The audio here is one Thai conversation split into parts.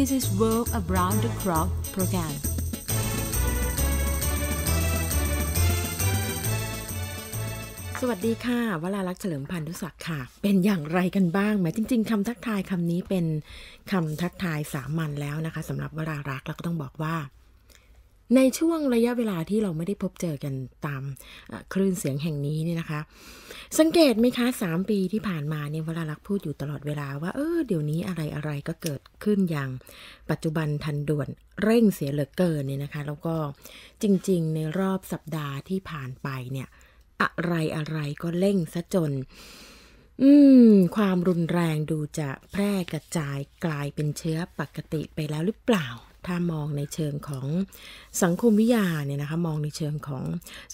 This is Work Around the Clock program. สวัสดีค่ะวลาลักษ์เฉลิมพันธุศักดิ์ค่ะ เป็นอย่างไรกันบ้างแหมจริงๆ คำทักทายคำนี้เป็นคำทักทายสามัญแล้วนะคะสำหรับวลาลักษ์เราก็ต้องบอกว่าในช่วงระยะเวลาที่เราไม่ได้พบเจอกันตาม คลื่นเสียงแห่งนี้เนี่ยนะคะ สังเกตไหมคะสามปีที่ผ่านมาเนี่ยเวลารักพูดอยู่ตลอดเวลาว่าเออเดี๋ยวนี้อะไรอะไรก็เกิดขึ้นอย่าง ปัจจุบันทันด่วน เร่งเสียเหลือเกินเนี่ยนะคะแล้วก็จริง ๆ ในรอบสัปดาห์ที่ผ่านไปเนี่ย อะไรอะไรก็เร่งซะจน อืมความรุนแรงดูจะแพร่กระจายกลายเป็นเชื้อปกติไปแล้วหรือเปล่าถ้ามองในเชิงของสังคมวิทยาเนี่ยนะคะ มองในเชิงของ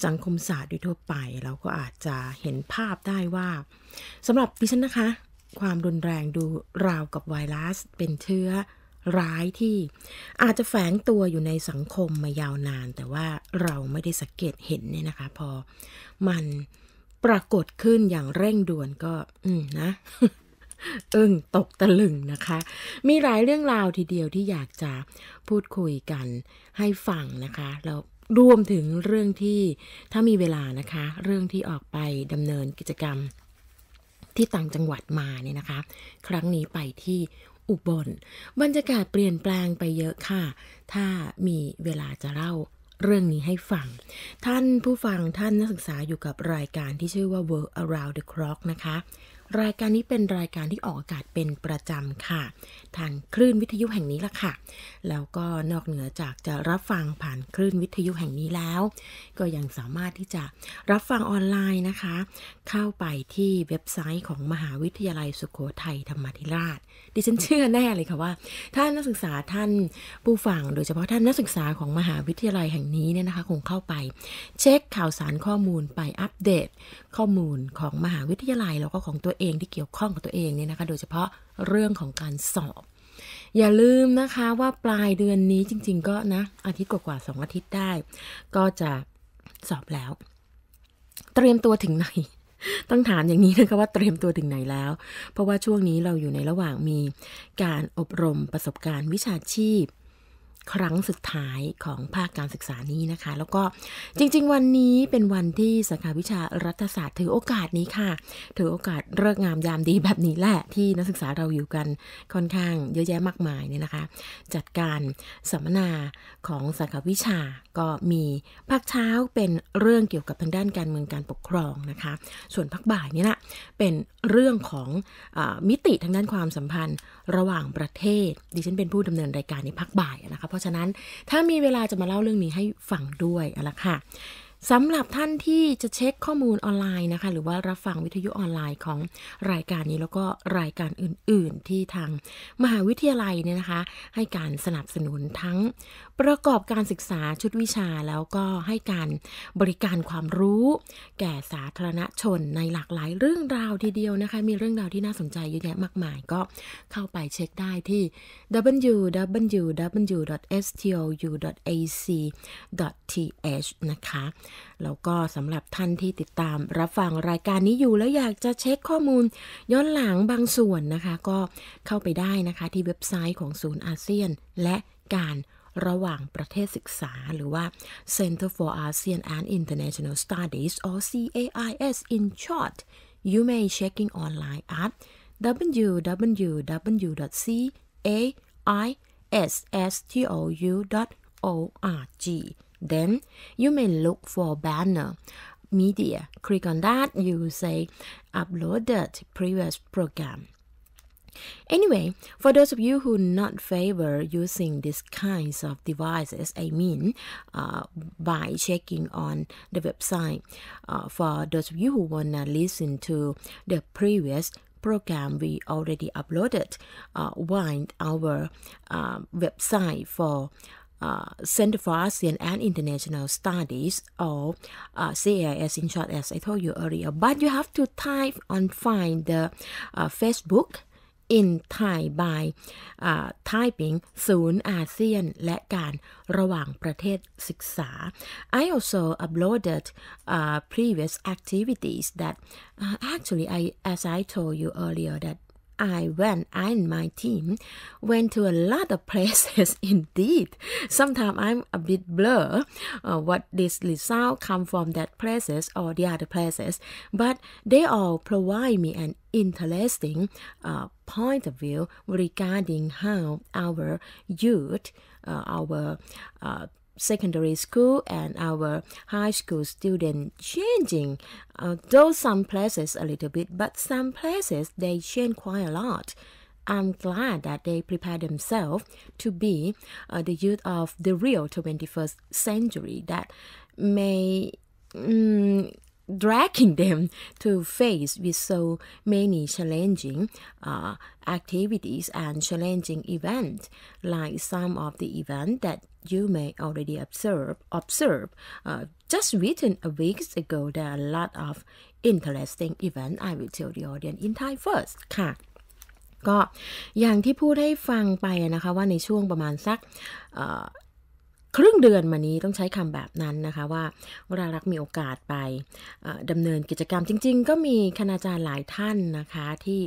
สังคมศาสตร์โดยทั่วไป เราก็อาจจะเห็นภาพได้ว่าสำหรับดิฉันนะคะ ความรุนแรงดูราวกับไวรัสเป็นเชื้อร้ายที่อาจจะแฝงตัวอยู่ในสังคมมายาวนาน แต่ว่าเราไม่ได้สังเกตเห็นเนี่ยนะคะ พอมันปรากฏขึ้นอย่างเร่งด่วนก็ อืมนะอึ้งตกตะลึงนะคะ มีหลายเรื่องราวทีเดียวที่อยากจะพูดคุยกันให้ฟังนะคะ แล้วรวมถึงเรื่องที่ถ้ามีเวลานะคะ เรื่องที่ออกไปดำเนินกิจกรรม ที่ต่างจังหวัดมาเนี่ยนะคะ ครั้งนี้ไปที่อุบลบรรยากาศเปลี่ยนแปลงไปเยอะค่ะ ถ้ามีเวลาจะเล่าเรื่องนี้ให้ฟัง ท่านผู้ฟังท่าน นักศึกษาอยู่กับรายการที่ชื่อว่า Work Around the Clock นะคะรายการนี้เป็นรายการที่ออกอากาศเป็นประจำค่ะทางคลื่นวิทยุแห่งนี้ละค่ะ แล้วก็นอกเหนือจากจะรับฟังผ่านคลื่นวิทยุแห่งนี้แล้วก็ยังสามารถที่จะรับฟังออนไลน์นะคะ เข้าไปที่เว็บไซต์ของมหาวิทยาลัยสุขโขทัยธรรมธิราช ดิฉันเชื่อแน่เลยค่ะว่าท่านนักศึกษาท่านผู้ฟังโดยเฉพาะท่านนักศึกษาของมหาวิทยาลัยแห่งนี้เนี่ยนะคะ คงเข้าไป เช็คข่าวสารข้อมูลไปอัปเดต ข้อมูลของมหาวิทยาลัยแล้วก็ของตัวเองที่เกี่ยวข้องกับตัวเองเนี่ยนะคะโดยเฉพาะเรื่องของการสอบ อย่าลืมนะคะว่าปลายเดือนนี้จริงๆก็นะอาทิตย์กว่าๆสองอาทิตย์ได้ก็จะสอบแล้ว เตรียมตัวถึงไหน ต้องถามอย่างนี้นะคะว่าเตรียมตัวถึงไหนแล้ว เพราะว่าช่วงนี้เราอยู่ในระหว่างมีการอบรมประสบการณ์ วิชาชีพครั้งสุดท้ายของภาคการศึกษานี้นะคะ แล้วก็จริงๆวันนี้เป็นวันที่สาขาวิชารัฐศาสตร์ถือโอกาสนี้ค่ะถือโอกาสเลิกงามยามดีแบบนี้แหละที่นักศึกษาเราอยู่กันค่อนข้างเยอะแยะมากมายเนี่ยนะคะจัดการสัมมนาของสาขาวิชาก็มีภาคเช้าเป็นเรื่องเกี่ยวกับทางด้านการเมืองการปกครองนะคะส่วนภาคบ่ายนี่แหละเป็นเรื่องของอมิติทางด้านความสัมพันธ์ระหว่างประเทศ ดิฉันเป็นผู้ดำเนินรายการในพักบ่ายนะคะเพราะฉะนั้นถ้ามีเวลาจะมาเล่าเรื่องนี้ให้ฟังด้วยอะละค่ะสำหรับท่านที่จะเช็คข้อมูลออนไลน์นะคะหรือว่ารับฟังวิทยุออนไลน์ของรายการนี้แล้วก็รายการอื่น ๆ ที่ทางมหาวิทยาลัยเนี่ยนะคะ ให้การสนับสนุนทั้งประกอบการศึกษาชุดวิชา แล้วก็ให้การบริการความรู้ แก่สาธารณชนในหลากหลายเรื่องราวทีเดียวนะคะมีเรื่องราวที่น่าสนใจเยอะแยะมากมายก็เข้าไปเช็คได้ที่ www.stou.ac.th นะคะแล้วก็สำหรับท่านที่ติดตามรับฟังรายการนี้อยู่ แล้วอยากจะเช็คข้อมูลย้อนหลังบางส่วนนะคะก็เข้าไปได้นะคะที่เว็บไซต์ของศูนย์อาเซียน และการระหว่างประเทศศึกษาหรือว่า Center for ASEAN and International Studies or CAIS in short you may checking online at www.caistou.org then you may look for banner media click on that you say uploaded previous program Anyway, for those of you who not favor using these kinds of devices, I mean, uh, by checking on the website, uh, for those of you who wanna listen to the previous program we already uploaded, uh, find our uh, website for. Uh, Center for ASEAN and International Studies or uh, CIS in short as I told you earlier but you have to type on find the Facebook in Thai by ไทปิงศูนย์อาเซียนและการระหว่างประเทศศึกษา uh, I also uploaded uh, previous activities that uh, actually I as I told you earlier that I went and my team went to a lot of places indeed. Sometimes I'm a bit blur uh, what this result come from that places or the other places, but they all provide me an interesting uh, point of view regarding how our youth, uh, our uh, secondary school and our high school student changing uh, though some places a little bit but some places they change quite a lot i'm glad that they prepare themselves to be uh, the youth of the real 21st century that may mm, dragging them to face with so many challenging uh, activities and challenging events like some of the events that you may already observe observe uh, just written a weeks ago there are a lot of interesting events I will tell the audience in Thai first ค่ะก็อย่างที่พูดให้ฟังไปนะคะว่าในช่วงประมาณสักครึ่งเดือนมานี้ต้องใช้คำแบบนั้นนะคะว่าเวลารักมีโอกาสไปดำเนินกิจกรรมจริง ๆ ก็มีคณาจารย์หลายท่านนะคะที่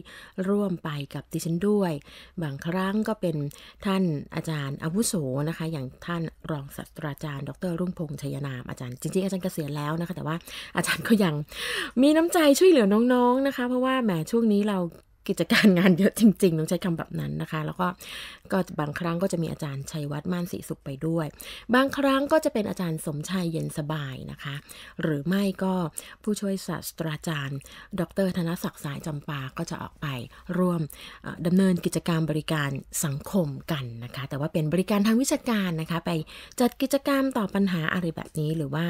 ร่วมไปกับดิฉันด้วย บางครั้งก็เป็นท่านอาจารย์อาวุโสนะคะอย่างท่านรองศาสตราจารย์ดรรุ่งพงษ์ชยนามอาจารย์จริงๆอาจารย์เกษียณแล้วนะคะแต่ว่าอาจารย์ก็ยังมีน้ำใจช่วยเหลือน้องๆนะคะเพราะว่าแหมช่วงนี้เรากิจการงานเยอะจริงๆต้องใช้คำแบบนั้นนะคะแล้วก็ก็ บางครั้งก็จะมีอาจารย์ชัยวัฒน์ม่านศรีสุขไปด้วย บางครั้งก็จะเป็นอาจารย์สมชายเย็นสบายนะคะหรือไม่ก็ผู้ช่วยศาสตราจารย์ ดรธนศักดิ์สายจำปาก็จะออกไปร่วมดำเนินกิจกรรมบริการสังคมกันนะคะแต่ว่าเป็นบริการทางวิชาการนะคะไปจัดกิจกรรมต่อปัญหาอะไรแบบนี้ หรือว่า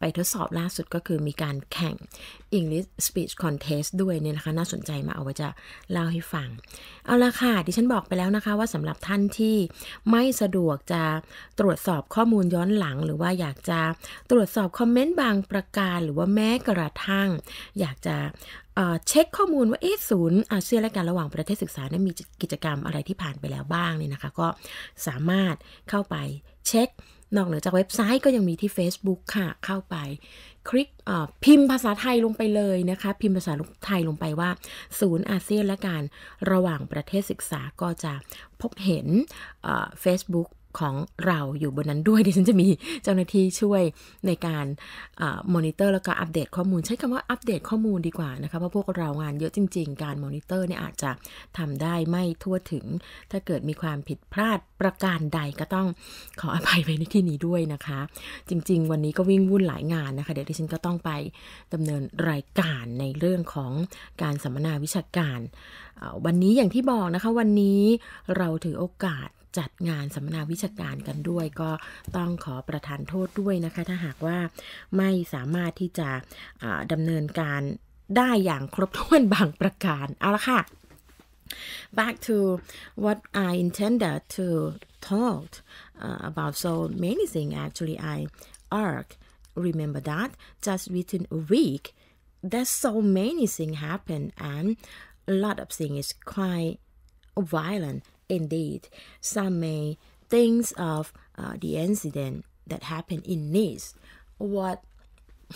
ไปทดสอบล่าสุดก็คือมีการแข่ง English Speech Contest ด้วยเนี่ยนะคะน่าสนใจมาเอาไว้จะะเล่าให้ฟังเอาละค่ะ ดิฉันบอกไปแล้วนะคะว่าสำหรับท่านที่ไม่สะดวกจะตรวจสอบข้อมูลย้อนหลัง หรือว่าอยากจะตรวจสอบคอมเมนต์บางประการ หรือว่าแม้กระทั่งอยากจะเช็คข้อมูลว่าเอ๊ะศูนย์อาเซียนและการระหว่างประเทศศึกษานะมีกิจกรรมอะไรที่ผ่านไปแล้วบ้างเนี่ยนะคะก็สามารถเข้าไปเช็คนอกเหนือจากเว็บไซต์ก็ยังมีที่ Facebook ค่ะเข้าไปคลิกพิมพ์ภาษาไทยลงไปเลยนะคะ พิมพ์ภาษาไทยลงไปว่า ศูนย์อาเซียนและการระหว่างประเทศศึกษาก็จะพบเห็น Facebook ของเราอยู่บนนั้นด้วยดิฉันจะมีเจ้าหน้าที่ช่วยในการมอนิเตอร์ แล้วก็อัปเดตข้อมูลใช้คำว่าอัปเดตข้อมูลดีกว่านะคะ เพราะพวกเรางานเยอะจริงๆ การมอนิเตอร์เนี่ยอาจจะทำได้ไม่ทั่วถึงถ้าเกิดมีความผิดพลาดประการใดก็ต้องขออภัยไปในที่นี้ด้วยนะคะ จริงๆ วันนี้ก็วิ่งวุ่นหลายงานนะคะ เดี๋ยวดิฉัน ก็ต้องไปดำเนินรายการในเรื่องของการสัมมนาวิชาการวันนี้อย่างที่บอกนะคะวันนี้เราถือโอกาสจัดงานสัมมนาวิชาการกันด้วยก็ต้องขอประทานโทษด้วยนะคะถ้าหากว่าไม่สามารถที่จะดำเนินการได้อย่างครบถ้วนบางประการเอาละค่ะ back to what I intended to talk uh, about so many things actually I arc remember that just within a week there's so many things happen and a lot of things is quite violent Indeed, some may think of uh, the incident that happened in Nice. What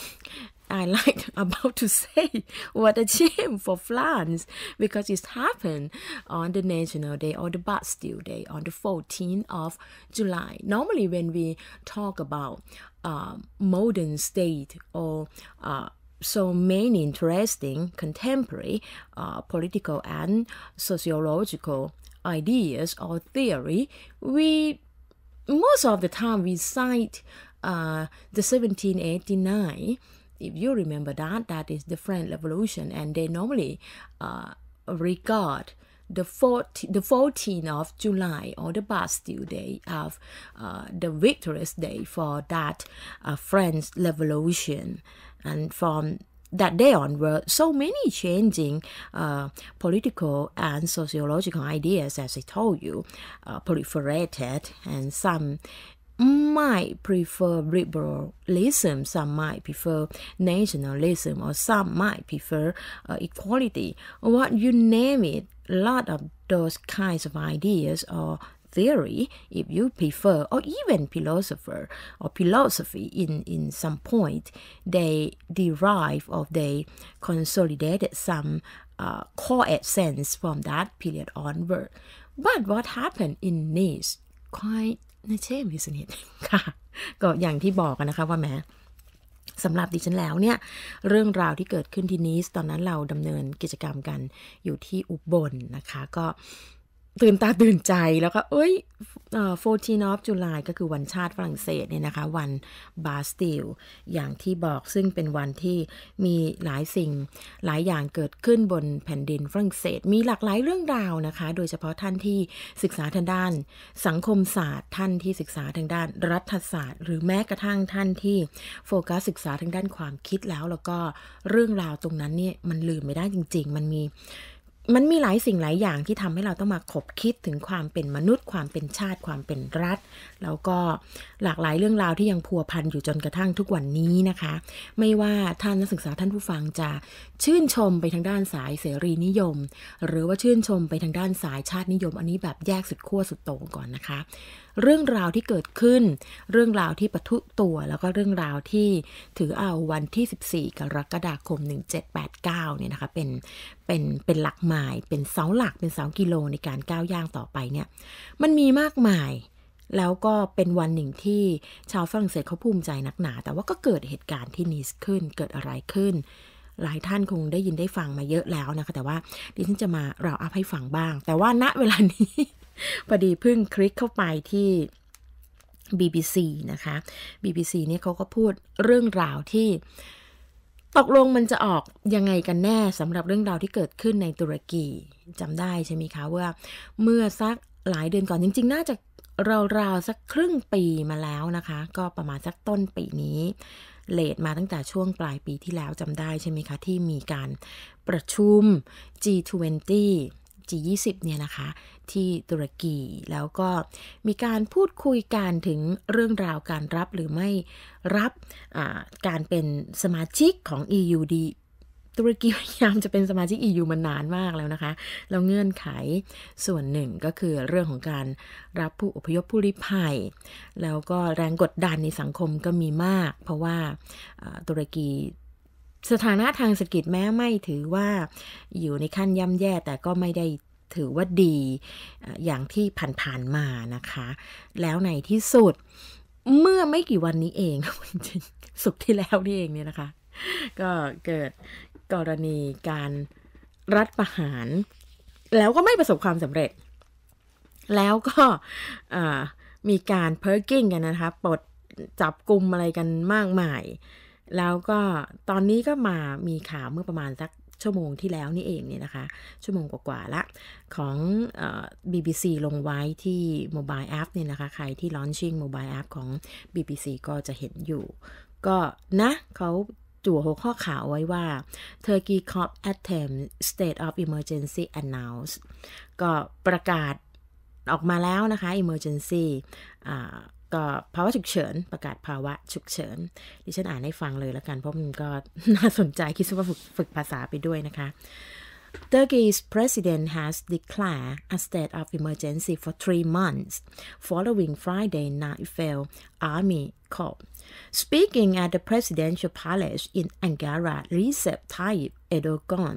I like about to say, what a shame for France because it happened on the National Day or the Bastille Day on the 14th of July. Normally, when we talk about uh, modern state or uh, so many interesting contemporary uh, political and sociological ideas or theory, we most of the time we cite uh, the 1789. If you remember that, that is the French Revolution, and they normally uh, regard the 14, the 14th of July or the Bastille Day of uh, the Victorious Day for that uh, French Revolution. And from that day on were so many changing uh, political and sociological ideas, as I told you, uh, proliferated, and some might prefer liberalism, some might prefer nationalism, or some might prefer uh, equality. What you name it, a lot of those kinds of ideas are theory if you prefer or even philosopher or philosophy in in some point they derive or they consolidated some uh, core essence from that period onward but what happened in Nice quite the same i s สนิทค่ะก็อย่างที่บอกกันนะคะว่าแม้สำหรับดิฉันแล้วเนี่ยเรื่องราวที่เกิดขึ้นที่นีสตอนนั้นเราดำเนินกิจกรรมกันอยู่ที่อุบลนนะคะก็ตื่นตาตื่นใจแล้วก็เอ้ยโฟทีนอฟจุลายก็คือวันชาติฝรั่งเศสเนี่ยนะคะวันบาสติล อย่างที่บอกซึ่งเป็นวันที่มีหลายสิ่งหลายอย่างเกิดขึ้นบนแผ่นดินฝรั่งเศสมีหลากหลายเรื่องราวนะคะ โดยเฉพาะท่านที่ศึกษาทางด้านสังคมศาสตร์ท่านที่ศึกษาทางด้านรัฐศาสตร์หรือแม้กระทั่งท่านที่โฟกัสศึกษาทางด้านความคิดแล้วแล้วก็เรื่องราวตรงนั้นเนี่ยมันลืมไม่ได้จริง ๆ มันมีมันมีหลายสิ่งหลายอย่างที่ทำให้เราต้องมาขบคิดถึงความเป็นมนุษย์ความเป็นชาติความเป็นรัฐ แล้วก็หลากหลายเรื่องราวที่ยังพัวพันอยู่จนกระทั่งทุกวันนี้นะคะ ไม่ว่าท่านนักศึกษาท่านผู้ฟังจะชื่นชมไปทางด้านสายเสรีนิยม หรือว่าชื่นชมไปทางด้านสายชาตินิยม อันนี้แบบแยกสุดขั้วสุดโต่งก่อนนะคะเรื่องราวที่เกิดขึ้น เรื่องราวที่ปะทุตัว แล้วก็เรื่องราวที่ถือเอาวันที่ 14กรกฎาคม 1789เนี่ยนะคะ เป็น เป็น เป็นหลักหมายเป็นเสาหลัก เป็นเสากิโลในการก้าวย่างต่อไปเนี่ย มันมีมากมาย แล้วก็เป็นวันหนึ่งที่ชาวฝรั่งเศสเขาภูมิใจนักหนา แต่ว่าก็เกิดเหตุการณ์ที่นิสขึ้น เกิดอะไรขึ้น หลายท่านคงได้ยินได้ฟังมาเยอะแล้วนะคะ แต่ว่า ดิฉันจะมาเราอัพให้ฟังบ้าง แต่ว่าณเวลานี้พอดีเพิ่งคลิกเข้าไปที่ BBC นะคะ BBC นี่เขาก็พูดเรื่องราวที่ตกลงมันจะออกยังไงกันแน่สำหรับเรื่องราวที่เกิดขึ้นในตุรกีจำได้ใช่ไหมคะว่าเมื่อสักหลายเดือนก่อน จริงๆ น่าจะราวๆสักครึ่งปีมาแล้วนะคะ ก็ประมาณสักต้นปีนี้ เลดมาตั้งแต่ช่วงปลายปีที่แล้วจำได้ใช่ไหมคะ ที่มีการประชุม G20 G20 เนี่ยนะคะที่ตุรกีแล้วก็มีการพูดคุยกันถึงเรื่องราวการรับหรือไม่รับการเป็นสมาชิกของ EU ดีตุรกีพยายาม จะเป็นสมาชิก EU มานานมากแล้วนะคะ แล้วเงื่อนไขส่วนหนึ่งก็คือเรื่องของการรับผู้อพยพผู้ลี้ภัย แล้วก็แรงกดดันในสังคมก็มีมาก เพราะว่าตุรกีสถานะทางเศรษฐกิจแม้ไม่ถือว่าอยู่ในขั้นย่ำแย่แต่ก็ไม่ได้ถือว่าดีอย่างที่ผ่านๆมานะคะ แล้วในที่สุดเมื่อไม่กี่วันนี้เองจริงสุขที่แล้วนี่เองเนี่ยนะคะ ก็เกิดกรณีการรัฐประหาร แล้วก็ไม่ประสบความสำเร็จ แล้วก็มีการเพิร์กิ้งกันนะคะปลดจับกลุ่มอะไรกันมากมายแล้วก็ตอนนี้ก็มามีข่าวเมื่อประมาณสักชั่วโมงที่แล้วนี่เองเนี่ยนะคะ ชั่วโมงกว่าๆละของอ BBC ลงไว้ที่ Mobile App เนี่ยนะคะ ใครที่ launching Mobile App ของ BBC ก็จะเห็นอยู่ ก็นะเขาจั่วหัวข้อข่าวไว้ว่า Turkey COP attempt state of emergency announced ก็ประกาศออกมาแล้วนะคะ emergency ก็ภาวะฉุกเฉินประกาศภาวะฉุกเฉินดิฉันอ่านให้ฟังเลยแล้วกันเพราะมันก็น่าสนใจคิดว่าฝึกฝึกภาษาไปด้วยนะคะ Turkey's president has declared a state of emergency for three months following Friday night failed army c o l l Speaking at the presidential palace in Ankara, Recep Tayyip Erdogan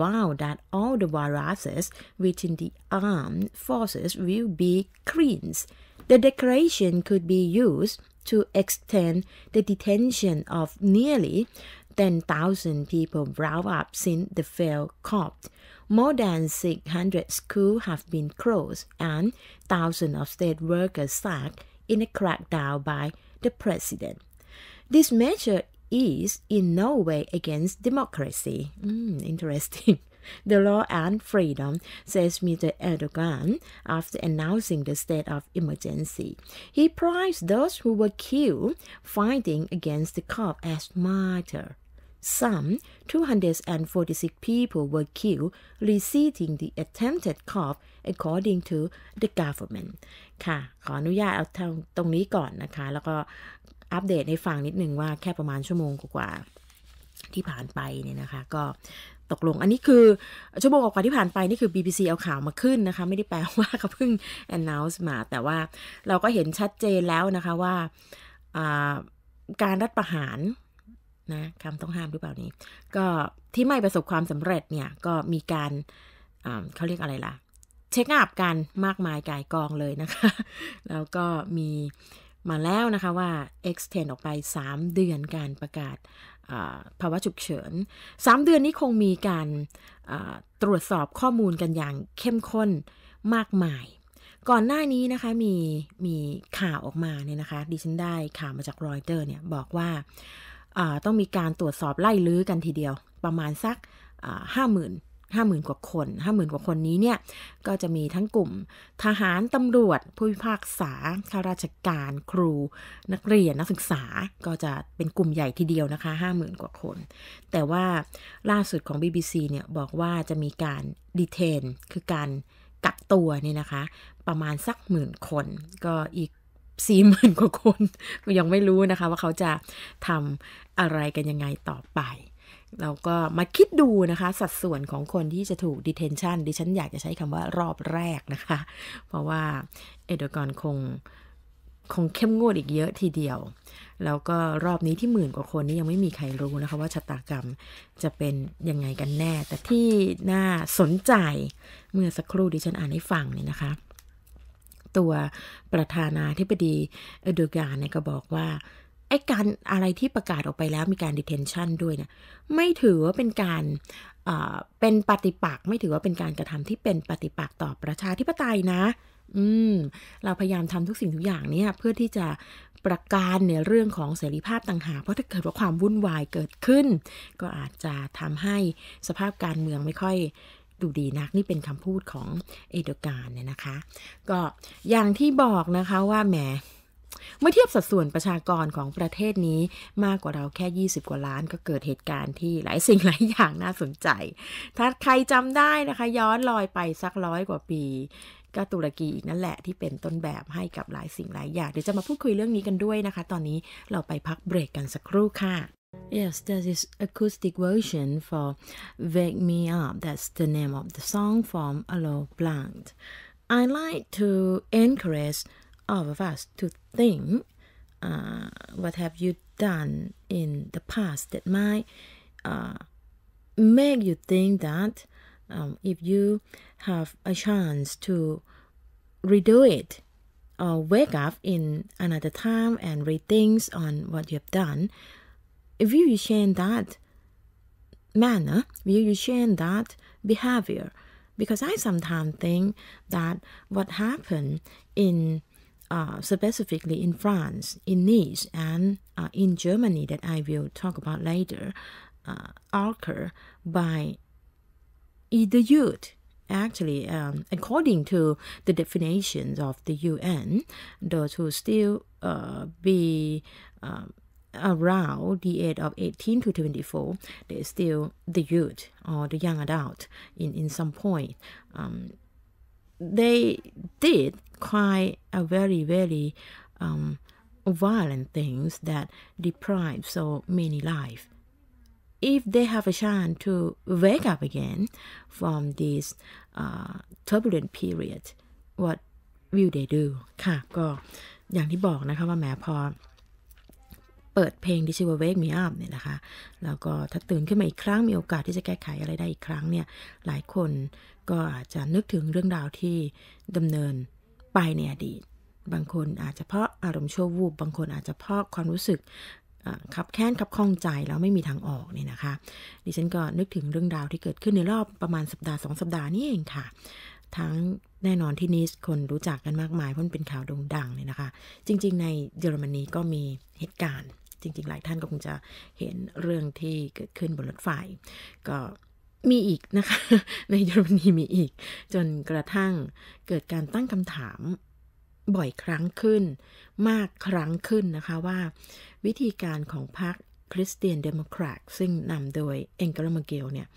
vowed that all the viruses within the armed forces will be cleansed The declaration could be used to extend the detention of nearly 10,000 people brought up since the failed coup. More than 600 schools have been closed and thousands of state workers sacked in a crackdown by the president. This measure is in no way against democracy. Mm, interesting. The Law and Freedom, says Mr. Erdogan after announcing the state of emergency. He prized those who were killed fighting against the cop as martyrs. Some 246 people were killed reciting the attempted coup according to the government ค่ะขออนุญาตเอาตรงนี้ก่อนนะคะแล้วก็อัปเดตให้ฟังนิดนึงว่าแค่ประมาณชั่วโมงกว่าที่ผ่านไปเนี่ยนะคะก็ตกลง อันนี้คือ ชั่วโมงกว่าที่ผ่านไป นี่คือ BBC เอาข่าวมาขึ้นนะคะ ไม่ได้แปลว่าเขาเพิ่ง announce มา แต่ว่าเราก็เห็นชัดเจนแล้วนะคะว่า การรัฐประหารนะคำต้องห้ามหรือเปล่านี้ ก็ที่ไม่ประสบความสำเร็จเนี่ย ก็มีการเขาเรียกอะไรล่ะเช็คอัพกันมากมายกายกองเลยนะคะ แล้วก็มีมาแล้วนะคะว่า extend ออกไป 3 เดือนการประกาศภาวะฉุกเฉิน3เดือนนี้คงมีการตรวจสอบข้อมูลกันอย่างเข้มข้นมากมาย ก่อนหน้านี้นะคะมีมีข่าวออกมาเนี่ยนะคะดิฉันได้ข่าวมาจากรอยเตอร์เนี่ยบอกว่าต้องมีการตรวจสอบไล่ลื้อกันทีเดียว ประมาณสักห้าหมื่นห้าหมื่นกว่าคนห้าหมื่นกว่าคนนี้เนี่ยก็จะมีทั้งกลุ่มทหารตำรวจ ผู้พิพากษาข้าราชการ ครูนักเรียนนักศึกษาก็จะเป็นกลุ่มใหญ่ทีเดียวนะคะห้าหมื่นกว่าคน แต่ว่าล่าสุดของ BBC เนี่ยบอกว่าจะมีการดีเทนคือการกักตัวเนี่ยนะคะ ประมาณสักหมื่นคน ก็อีกสี่หมื่นกว่าคนยังไม่รู้นะคะว่าเขาจะทำอะไรกันยังไงต่อไปเราก็มาคิดดูนะคะ สัดส่วนของคนที่จะถูก detention ดิฉันอยากจะใช้คำว่ารอบแรกนะคะ เพราะว่าเอเดกรคง คงเข้มงวดอีกเยอะทีเดียว แล้วก็รอบนี้ที่หมื่นกว่าคนนี้ยังไม่มีใครรู้นะคะ ว่าชะตากรรมจะเป็นยังไงกันแน่ แต่ที่น่าสนใจเมื่อสักครู่ดิฉันอ่านให้ฟังนี่นะคะ ตัวประธานาธิบดีเอโดกานเนี่ยก็บอกว่าไอ้การอะไรที่ประกาศออกไปแล้วมีการ detention ด้วยเนี่ยไม่ถือว่าเป็นการเป็นปฏิปักษ์ไม่ถือว่าเป็นการกระทำที่เป็นปฏิปักษ์ต่อประชาธิปไตยนะ อืมเราพยายามทำทุกสิ่งทุกอย่างเนี่ยเพื่อที่จะประการในเรื่องของเสรีภาพต่างหากเพราะถ้าเกิดว่าความวุ่นวายเกิดขึ้น ก็อาจจะทำให้สภาพการเมืองไม่ค่อยดูดีนัก นี่เป็นคำพูดของเอโดการเนี่ยนะคะ ก็อย่างที่บอกนะคะว่าแหมเมื่อเทียบสัดส่วนประชากรของประเทศนี้มากกว่าเราแค่ 20 กว่าล้านก็เกิดเหตุการณ์ที่หลายสิ่งหลายอย่างน่าสนใจ ถ้าใครจำได้นะคะย้อนลอยไปสักร้อยกว่าปีก็ตุรกีอีกนั่นแหละที่เป็นต้นแบบให้กับหลายสิ่งหลายอย่าง เดี๋ยวจะมาพูดคุยเรื่องนี้กันด้วยนะคะ ตอนนี้เราไปพักเบรกกันสักครู่ค่ะ Yes, t h r e is acoustic version for Wake Me Up. That's the name of the song from Alo Blanc. I like to encourage all of us to think uh, what have you done in the past that might uh, make you think that um, if you have a chance to redo it or wake up in another time and read things on what you have done, if you change that manner, if you change that behavior, because I sometimes think that what happened in uh, specifically in France, in Nice, and uh, in Germany, that I will talk about later, uh, occur by the youth. Actually, um, according to the definitions of the UN, those who still uh, be uh, around the age of 18 to 24, they're still the youth or the young adult in, in some point. Um, they did quite a very, very um, violent things that deprived so many life. If they have a chance to wake up again from this uh, turbulent period, what will they do? ค่ะเปิดเพลงดิชิวเวกมีอาบเนี่ยนะคะ แล้วก็ถ้าตื่นขึ้นมาอีกครั้งมีโอกาสที่จะแก้ไขอะไรได้อีกครั้งเนี่ย หลายคนก็อาจจะนึกถึงเรื่องราวที่ดำเนินไปในอดีต บางคนอาจจะเพราะอารมณ์ชั่ววูบ บางคนอาจจะเพราะความรู้สึกขับแค้นขับคล้องใจแล้วไม่มีทางออกเนี่ยนะคะ ดิฉันก็นึกถึงเรื่องราวที่เกิดขึ้นในรอบประมาณสัปดาห์2สัปดาห์นี้เองค่ะ ทั้งแน่นอนที่นิสคนรู้จักกันมากมายเพราะเป็นข่าวโด่งดังเลยนะคะ จริง ๆ ในเยอรมนีก็มีเหตุการณ์จริง ๆ หลายท่านก็คงจะเห็นเรื่องที่เกิดขึ้นบนรถไฟก็มีอีกนะคะ ในเยอรมนีมีอีก จนกระทั่งเกิดการตั้งคำถามบ่อยครั้งขึ้นมากครั้งขึ้นนะคะว่าวิธีการของพรรคคริสเตียนเดโมแครตซึ่งนำโดยเองการ์มเกลเนี่ย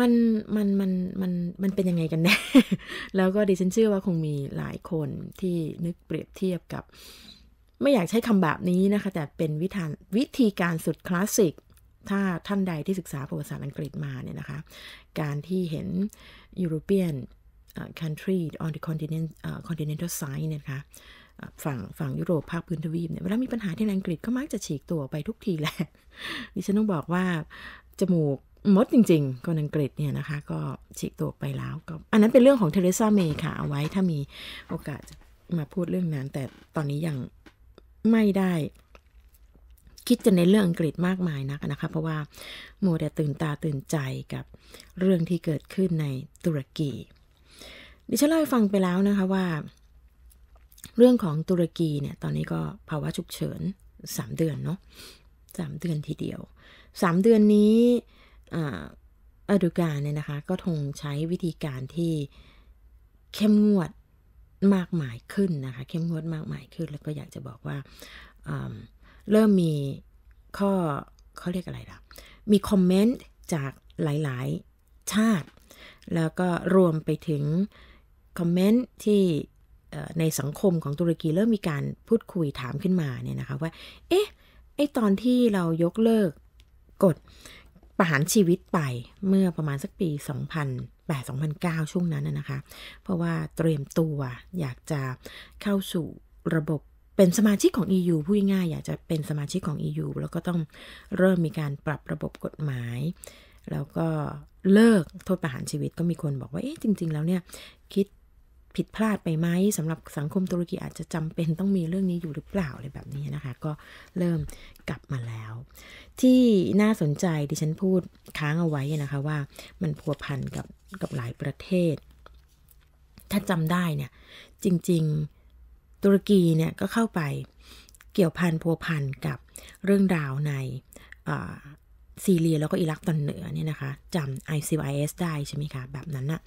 มัน มัน มัน มัน มันเป็นยังไงกันแน่แล้วก็ดิฉันเชื่อว่าคงมีหลายคนที่นึกเปรียบเทียบกับไม่อยากใช้คำแบบนี้นะคะ แต่เป็นวิธีวิธีการสุดคลาสสิก ถ้าท่านใดที่ศึกษาประวัติศาสตร์อังกฤษมาเนี่ยนะคะ การที่เห็น European country on the continent ต์ continental side เนี่ยคะฝั่งฝั่งยุโรปภาคพื้นทวีปเนี่ย เวลามีปัญหาที่อังกฤษก็มักจะฉีกตัวไปทุกทีแหละดิฉันต้องบอกว่า จมูกมดจริงๆคนอังกฤษเนี่ยนะคะก็ฉีกตัวไปแล้วก็อันนั้นเป็นเรื่องของเทเรซาเมย์ค่ะเอาไว้ถ้ามีโอกาสมาพูดเรื่องนั้นแต่ตอนนี้ยังไม่ได้คิดจะในเรื่องอังกฤษมากมายนักนะคะ เพราะว่าโมเดตื่นตาตื่นใจกับเรื่องที่เกิดขึ้นในตุรกี ดิฉันเล่าให้ฟังไปแล้วนะคะ ว่าเรื่องของตุรกีเนี่ยตอนนี้ก็ภาวะฉุกเฉิน3เดือนเนาะสเดือนทีเดียว 3 เดือนนี้อดุการเนี่ยนะคะก็ทงใช้วิธีการที่เข้มงวดมากมายขึ้นนะคะ เข้มงวดมากมายขึ้น แล้วก็อยากจะบอกว่า เริ่มมีข้อเขาเรียกอะไรล่ะมีคอมเมนต์จากหลายๆชาติ แล้วก็รวมไปถึงคอมเมนต์ที่ในสังคมของตุรกีเริ่มมีการพูดคุยถามขึ้นมาเนี่ยนะคะ ว่า เอ๊ะไอตอนที่เรายกเลิกกฎประหารชีวิตไปเมื่อประมาณสักปี 2000 2008 2009 ช่วงนั้นนะคะ เพราะว่าเตรียมตัวอยากจะเข้าสู่ระบบเป็นสมาชิกของ EU พูดง่ายอยากจะเป็นสมาชิกของ EU แล้วก็ต้องเริ่มมีการปรับระบบกฎหมาย แล้วก็เลิกโทษประหารชีวิตก็มีคนบอกว่าเอ๊ะจริง ๆ แล้วเนี่ยคิดผิดพลาดไปไหมสำหรับสังคมตุรกีอาจจะจำเป็นต้องมีเรื่องนี้อยู่หรือเปล่าอะไรแบบนี้นะคะ ก็เริ่มกลับมาแล้ว ที่น่าสนใจดิฉันพูดค้างเอาไว้นะคะว่ามันพัวพันกับกับหลายประเทศ ถ้าจำได้เนี่ย จริงๆตุรกีเนี่ยก็เข้าไปเกี่ยวพันพัวพันกับเรื่องราวในซีเรีย แล้วก็อิรักตอนเหนือเนี่ยนะคะจำ ICIS ได้ใช่ไหมคะ แบบนั้นนะ่ะ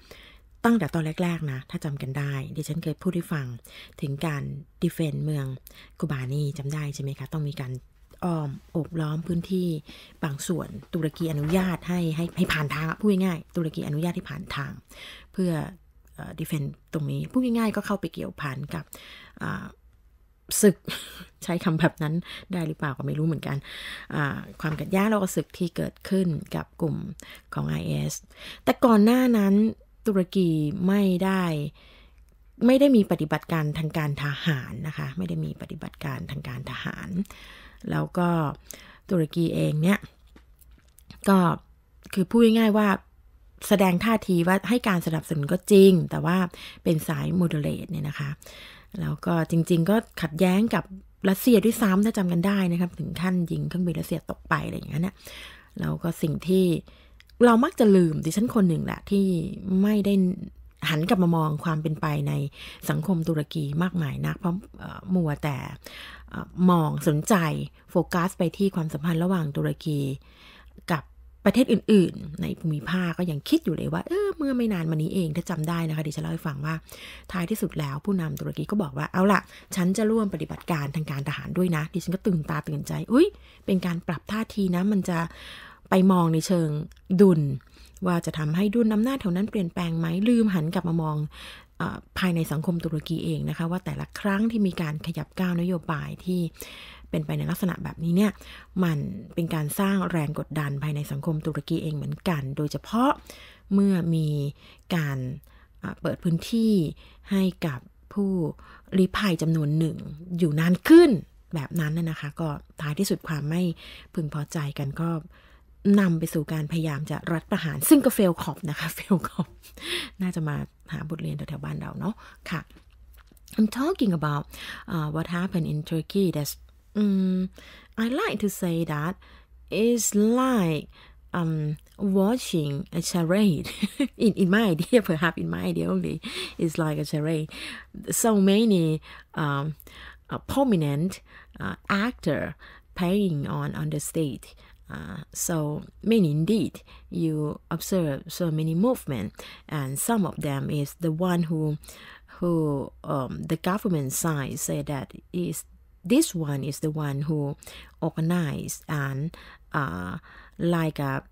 ตั้งแต่ตอนแรกๆ นะ ถ้าจำกันได้ ดิฉันเคยพูดให้ฟังถึงการดิเฟนเมืองกูบานีจำได้ใช่ไหมคะ ต้องมีการอ้อมอบล้อมพื้นที่บางส่วนตุรกีอนุญาตให้ให้ ให้ผ่านทางพูดง่าย ตุรกีอนุญาตให้ผ่านทาง เพื่อดิเฟนตรงนี้ พูดง่ายๆก็เข้าไปเกี่ยวพันกับศึกใช้คำแบบนั้นได้หรือเปล่าก็ไม่รู้เหมือนกันความกัดแย้งเราก็ศึกที่เกิดขึ้นกับกลุ่มของ IS แต่ก่อนหน้านั้นตุรกีไม่ได้ไม่ได้มีปฏิบัติการทางการทหารนะคะไม่ได้มีปฏิบัติการทางการทหาร แล้วก็ตุรกีเองเนี่ย ก็คือพูดง่ายๆว่าแสดงท่าทีว่าให้การสนับสนุนก็จริงแต่ว่าเป็นสายโมเดเลตเนี่ยนะคะแล้วก็จริงๆก็ขัดแย้งกับรัสเซียด้วยซ้ำถ้าจำกันได้นะครับ ถึงขั้นยิงเครื่องบินรัสเซียตกไปอะไรอย่างนั้นนะแล้วก็สิ่งที่เรามักจะลืมดิฉันคนหนึ่งแหละที่ไม่ได้หันกลับมามองความเป็นไปในสังคมตุรกีมากมายนักเพราะมัวแต่มองสนใจโฟกัสไปที่ความสัมพันธ์ระหว่างตุรกีกับประเทศอื่น ๆ ในภูมิภาคก็ยังคิดอยู่เลยว่าเออเมื่อไม่นานมานี้เองถ้าจำได้นะคะดิฉันเล่าให้ฟังว่าท้ายที่สุดแล้วผู้นำตุรกีก็บอกว่าเอาละฉันจะร่วมปฏิบัติการทางการทหารด้วยนะดิฉันก็ตื่นตาตื่นใจ อุ้ยเป็นการปรับท่าทีนะ มันจะไปมองในเชิงดุล ว่าจะทำให้ดุลอานาจแถวนั้นเปลี่ยนแปลงไหมลืมหันกลับมามองภายในสังคมตุรกีเองนะคะ ว่าแต่ละครั้งที่มีการขยับก้าวนโยบายที่เป็นไปในลักษณะแบบนี้เนี่ย มันเป็นการสร้างแรงกดดันภายในสังคมตุรกีเองเหมือนกัน โดยเฉพาะเมื่อมีการเปิดพื้นที่ให้กับผู้ลี้ภัยจำนวนหนึ่งอยู่นานขึ้นแบบนั้นนะคะ ก็ท้ายที่สุดความไม่พึงพอใจกันก็นำไปสู่การพยายามจะรัฐประหารซึ่งก็เฟลขอบนะคะ เฟลขอบน่าจะมาหาบทเรียนแถวๆบ้านเราเนาะค่ะ I'm talking about uh, what happened in Turkey that's um, I like to say that it's like um, watching a charade in, in my idea perhaps in my idea only it's like a charade so many um, prominent uh, actor playing on on the stage Uh, so many indeed you observe so many movement and some of them is the one who who um, the government side say that is this one is the one who organized and uh, like a,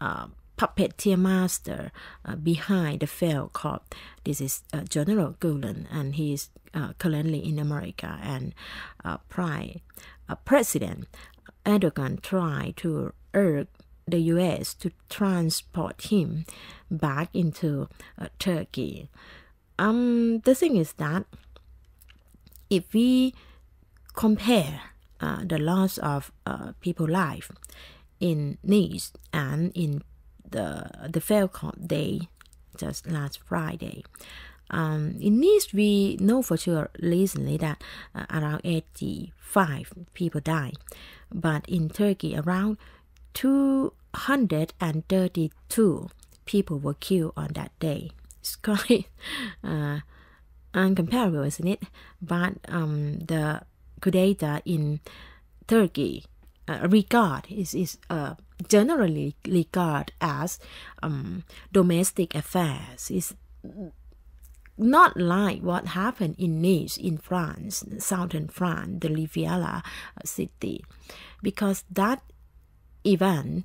a puppeteer master uh, behind the failed called this is uh, General Gulen and he is uh, currently in America and uh, prime uh, president Erdogan tried to urge the US to transport him back into uh, Turkey. Um, the thing is that if we compare uh, the loss of uh, people life in Nice and in the the Falcon Day just last Friday. Um, in Nice, we know for sure recently that uh, around 85 people died but in Turkey, around 232 people were killed on that day. It's quite uh, uncomparable, isn't it? But um, the kudeta in Turkey uh, regard is is uh, generally regarded as um, domestic affairs. Is not like what happened in Nice in France, southern France, the Riviera uh, city, because that event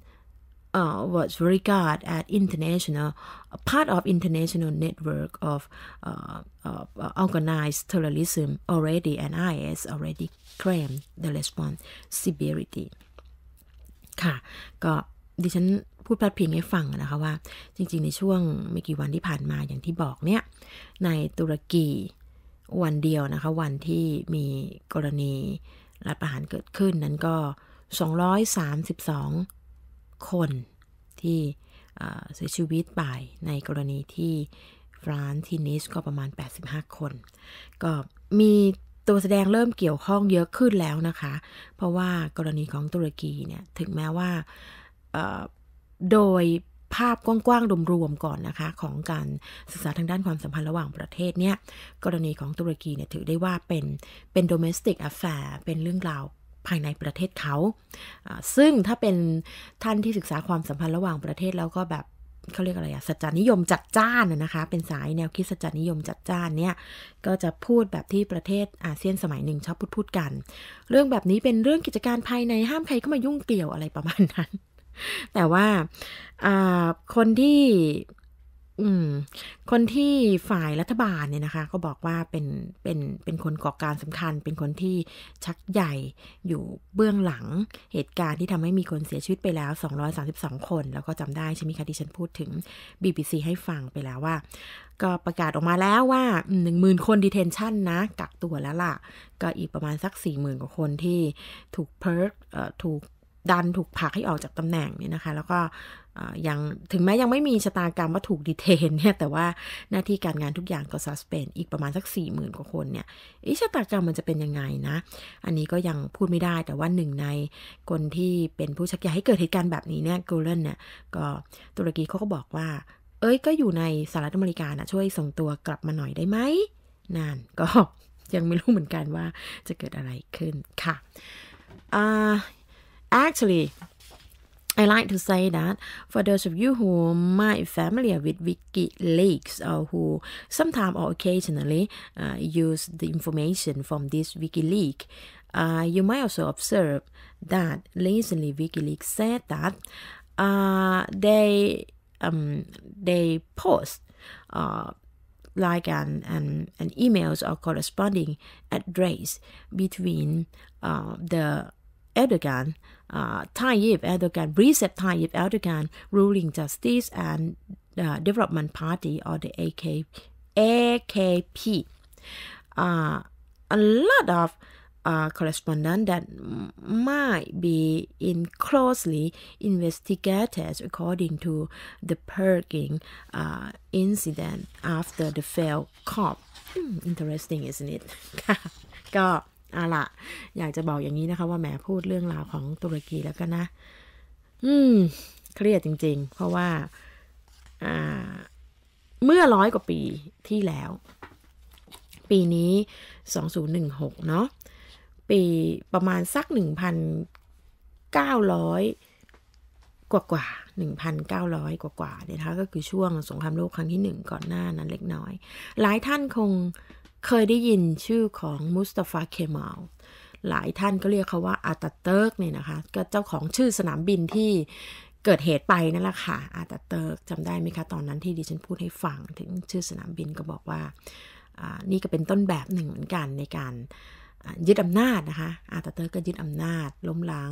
uh, was regarded as international, part of international network of uh, uh, uh organized terrorism already, and IS already claimed the responsibility. ค่ะก็ดิฉันพูดพลัดพิงให้ฟังนะคะว่า จริง ๆในช่วงไม่กี่วันที่ผ่านมาอย่างที่บอกเนี่ย ในตุรกีวันเดียวนะคะ วันที่มีกรณีรัฐประหารเกิดขึ้นนั้นก็ 232 คนที่เสียชีวิตไปในกรณีที่ฟรานซ์ทินิสก็ประมาณ 85 คน ก็มีตัวแสดงเริ่มเกี่ยวข้องเยอะขึ้นแล้วนะคะ เพราะว่ากรณีของตุรกีเนี่ยถึงแม้ว่าโดยภาพกว้างๆรวมๆก่อนนะคะของการศึกษาทางด้านความสัมพันธ์ระหว่างประเทศเนี่ยกรณีของตุรกีเนี่ยถือได้ว่าเป็นเป็น domestic affair เป็นเรื่องราวภายในประเทศเขาซึ่งถ้าเป็นท่านที่ศึกษาความสัมพันธ์ระหว่างประเทศ แล้วก็แบบเขาเรียกอะไรอะสัจจนิยมจัดจ้านนะคะเป็นสายแนวคิดสัจจนิยมจัดจ้านเนี่ยก็จะพูดแบบที่ประเทศอาเซียนสมัยหนึ่งชอบพูดพูดกัน เรื่องแบบนี้เป็นเรื่องกิจการภายในห้ามใครเข้ามายุ่งเกี่ยวอะไรประมาณนั้นแต่ว่าคนที่คนที่ฝ่ายรัฐบาลเนี่ยนะคะ ก็บอกว่าเป็น เป็น เป็นคนก่อการสำคัญ เป็นคนที่ชักใหญ่อยู่เบื้องหลังเหตุการณ์ที่ทำให้มีคนเสียชีวิตไปแล้ว 232 คน แล้วก็จำได้ ใช่ไหมคะที่ฉันพูดถึง BBC ให้ฟังไปแล้วว่า ก็ประกาศออกมาแล้วว่า10,000คน detention นะ กักตัวแล้วล่ะ ก็อีกประมาณสัก 40,000กว่าคนที่ถูกเพิร์ถูกดันถูกผลักให้ออกจากตำแหน่งเนี่ยนะคะ แล้วก็ยังถึงแม้ยังไม่มีชะตากรรมว่าถูกดีเทนเนี่ย แต่ว่าหน้าที่การงานทุกอย่างก็ซัสเปนอีกประมาณสัก4ี่หมื่นกว่าคนเนี่ยอชะตากรรมมันจะเป็นยังไงนะ อันนี้ก็ยังพูดไม่ได้แต่ว่าหนึ่งในคนที่เป็นผู้ชักใยให้เกิดเหตุการณ์แบบนี้เนี่ยกูเลนเนี่ยก็ตุรกีเขาก็บอกว่าเอ้ยก็อยู่ในสหรัฐอเมริกานะช่วยส่งตัวกลับมาหน่อยได้ไหมนานก็ยังไม่รู้เหมือนกันว่าจะเกิดอะไรขึ้นค่ะอ่า Actually, I like to say that for those of you who might familiar with WikiLeaks or who sometimes or occasionally uh, use the information from this WikiLeaks, uh, you might also observe that recently WikiLeaks said that uh, they um, they post uh, like an, an, an emails or corresponding address between uh, the Erdogan uh, Tayyip Erdogan, Recep Tayyip Erdogan, ruling Justice and uh, Development Party or the AK, AKP. Uh, a lot of uh, correspondent that might be in closely investigated according to the Perking uh, incident after the failed cop. Hmm, interesting, isn't it? อาละอยากจะบอกอย่างนี้นะคะ ว่าแหมพูดเรื่องราวของตุรกีแล้วก็นะ อืม เครียดจริงๆ เพราะว่า เมื่อร้อยกว่าปีที่แล้ว ปีนี้ 2016 เนาะปีประมาณสัก 1,900 กว่ากว่า1,900 กว่ากว่าเนี่ยนะคะก็คือช่วงสงครามโลกครั้งที่1ก่อนหน้านั้นเล็กน้อย หลายท่านคงเคยได้ยินชื่อของมุสตาฟา เคมาลหลายท่านก็เรียกเขาว่าอาตาเติร์กเนี่ยนะคะก็เจ้าของชื่อสนามบินที่เกิดเหตุไปนั่นแหละค่ะอาตาเติร์กจำได้ไหมคะตอนนั้นที่ดิฉันพูดให้ฟังถึงชื่อสนามบินก็บอกว่านี่ก็เป็นต้นแบบหนึ่งเหมือนกันในการยึดอำนาจนะคะอาตาเติร์กก็ยึดอำนาจ ล้มล้าง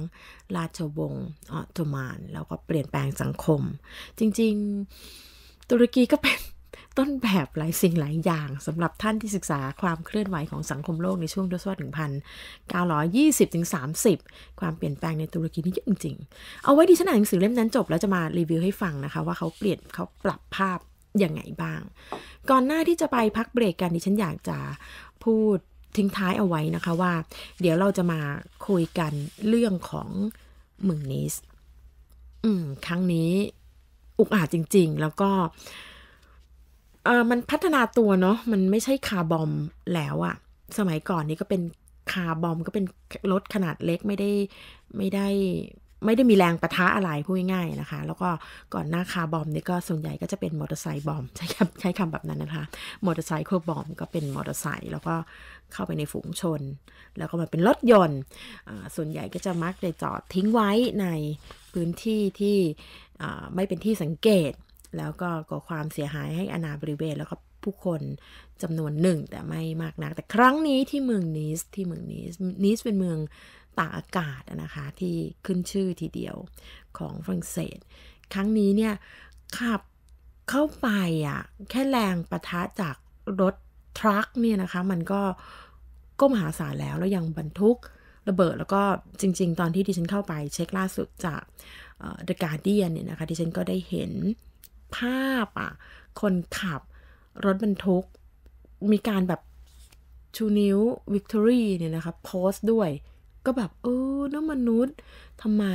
ราชวงศ์ออตโตมันแล้วก็เปลี่ยนแปลงสังคม จริงๆตุรกีก็เป็นต้นแบบหลายสิ่งหลายอย่างสำหรับท่านที่ศึกษาความเคลื่อนไหวของสังคมโลกในช่วงทศวรรษ1920-30 ความเปลี่ยนแปลงในตุรกีนี่เยอะจริงๆ เอาไว้ดิฉันอ่านหนังสือเล่มนั้นจบ แล้วจะมารีวิวให้ฟังนะคะ ว่าเขาเปลี่ยนเขาปรับภาพยังไงบ้าง ก่อนหน้าที่จะไปพักเบรกกันดิฉันอยากจะพูดทิ้งท้ายเอาไว้นะคะว่า เดี๋ยวเราจะมาคุยกันเรื่องของเมืองนิสอืมครั้งนี้อุกอาจจริง ๆ แล้วก็มันพัฒนาตัวเนาะมันไม่ใช่คาร์บอมแล้วอะสมัยก่อนนี่ก็เป็นคาร์บอมก็เป็นรถขนาดเล็ก ไม่ได้ไม่ได้ไม่ได้มีแรงประทะอะไรพูดง่ายๆนะคะ แล้วก็ก่อนหน้าคาร์บอมนี่ก็ส่วนใหญ่ก็จะเป็นมอเตอร์ไซค์บอมใช้คำใช้คำแบบนั้นนะคะมอเตอร์ไซค์ควบบอมก็เป็นมอเตอร์ไซค์แล้วก็เข้าไปในฝูงชน แล้วก็มาเป็นรถยนต์ส่วนใหญ่ก็จะมักจะจอดทิ้งไว้ในพื้นที่ที่ไม่เป็นที่สังเกตแล้วก็ก่อความเสียหายให้อนาบริเวณแล้วก็ผู้คนจำนวนหนึ่งแต่ไม่มากนักแต่ครั้งนี้ที่เมืองนีสที่เมืองนีสนีสเป็นเมืองตากอากาศนะคะที่ขึ้นชื่อทีเดียวของฝรั่งเศส ครั้งนี้เนี่ยขับเข้าไปอ่ะแค่แรงประทะจากรถทรัคเนี่ยนะคะมันก็ก็มหาศาลแล้วแล้วยังบรรทุกระเบิด แล้วก็จริงๆตอนที่ดิฉันเข้าไปเช็คล่าสุดจากเดอะการ์เดียนเนี่ยนะคะดิฉันก็ได้เห็นภาพอ่ะ คนขับรถบรรทุก มีการแบบ ชูนิ้ววิกตอรี่เนี่ยนะคะโพสต์ด้วย ก็แบบเออน้อมนุษย์ทำไม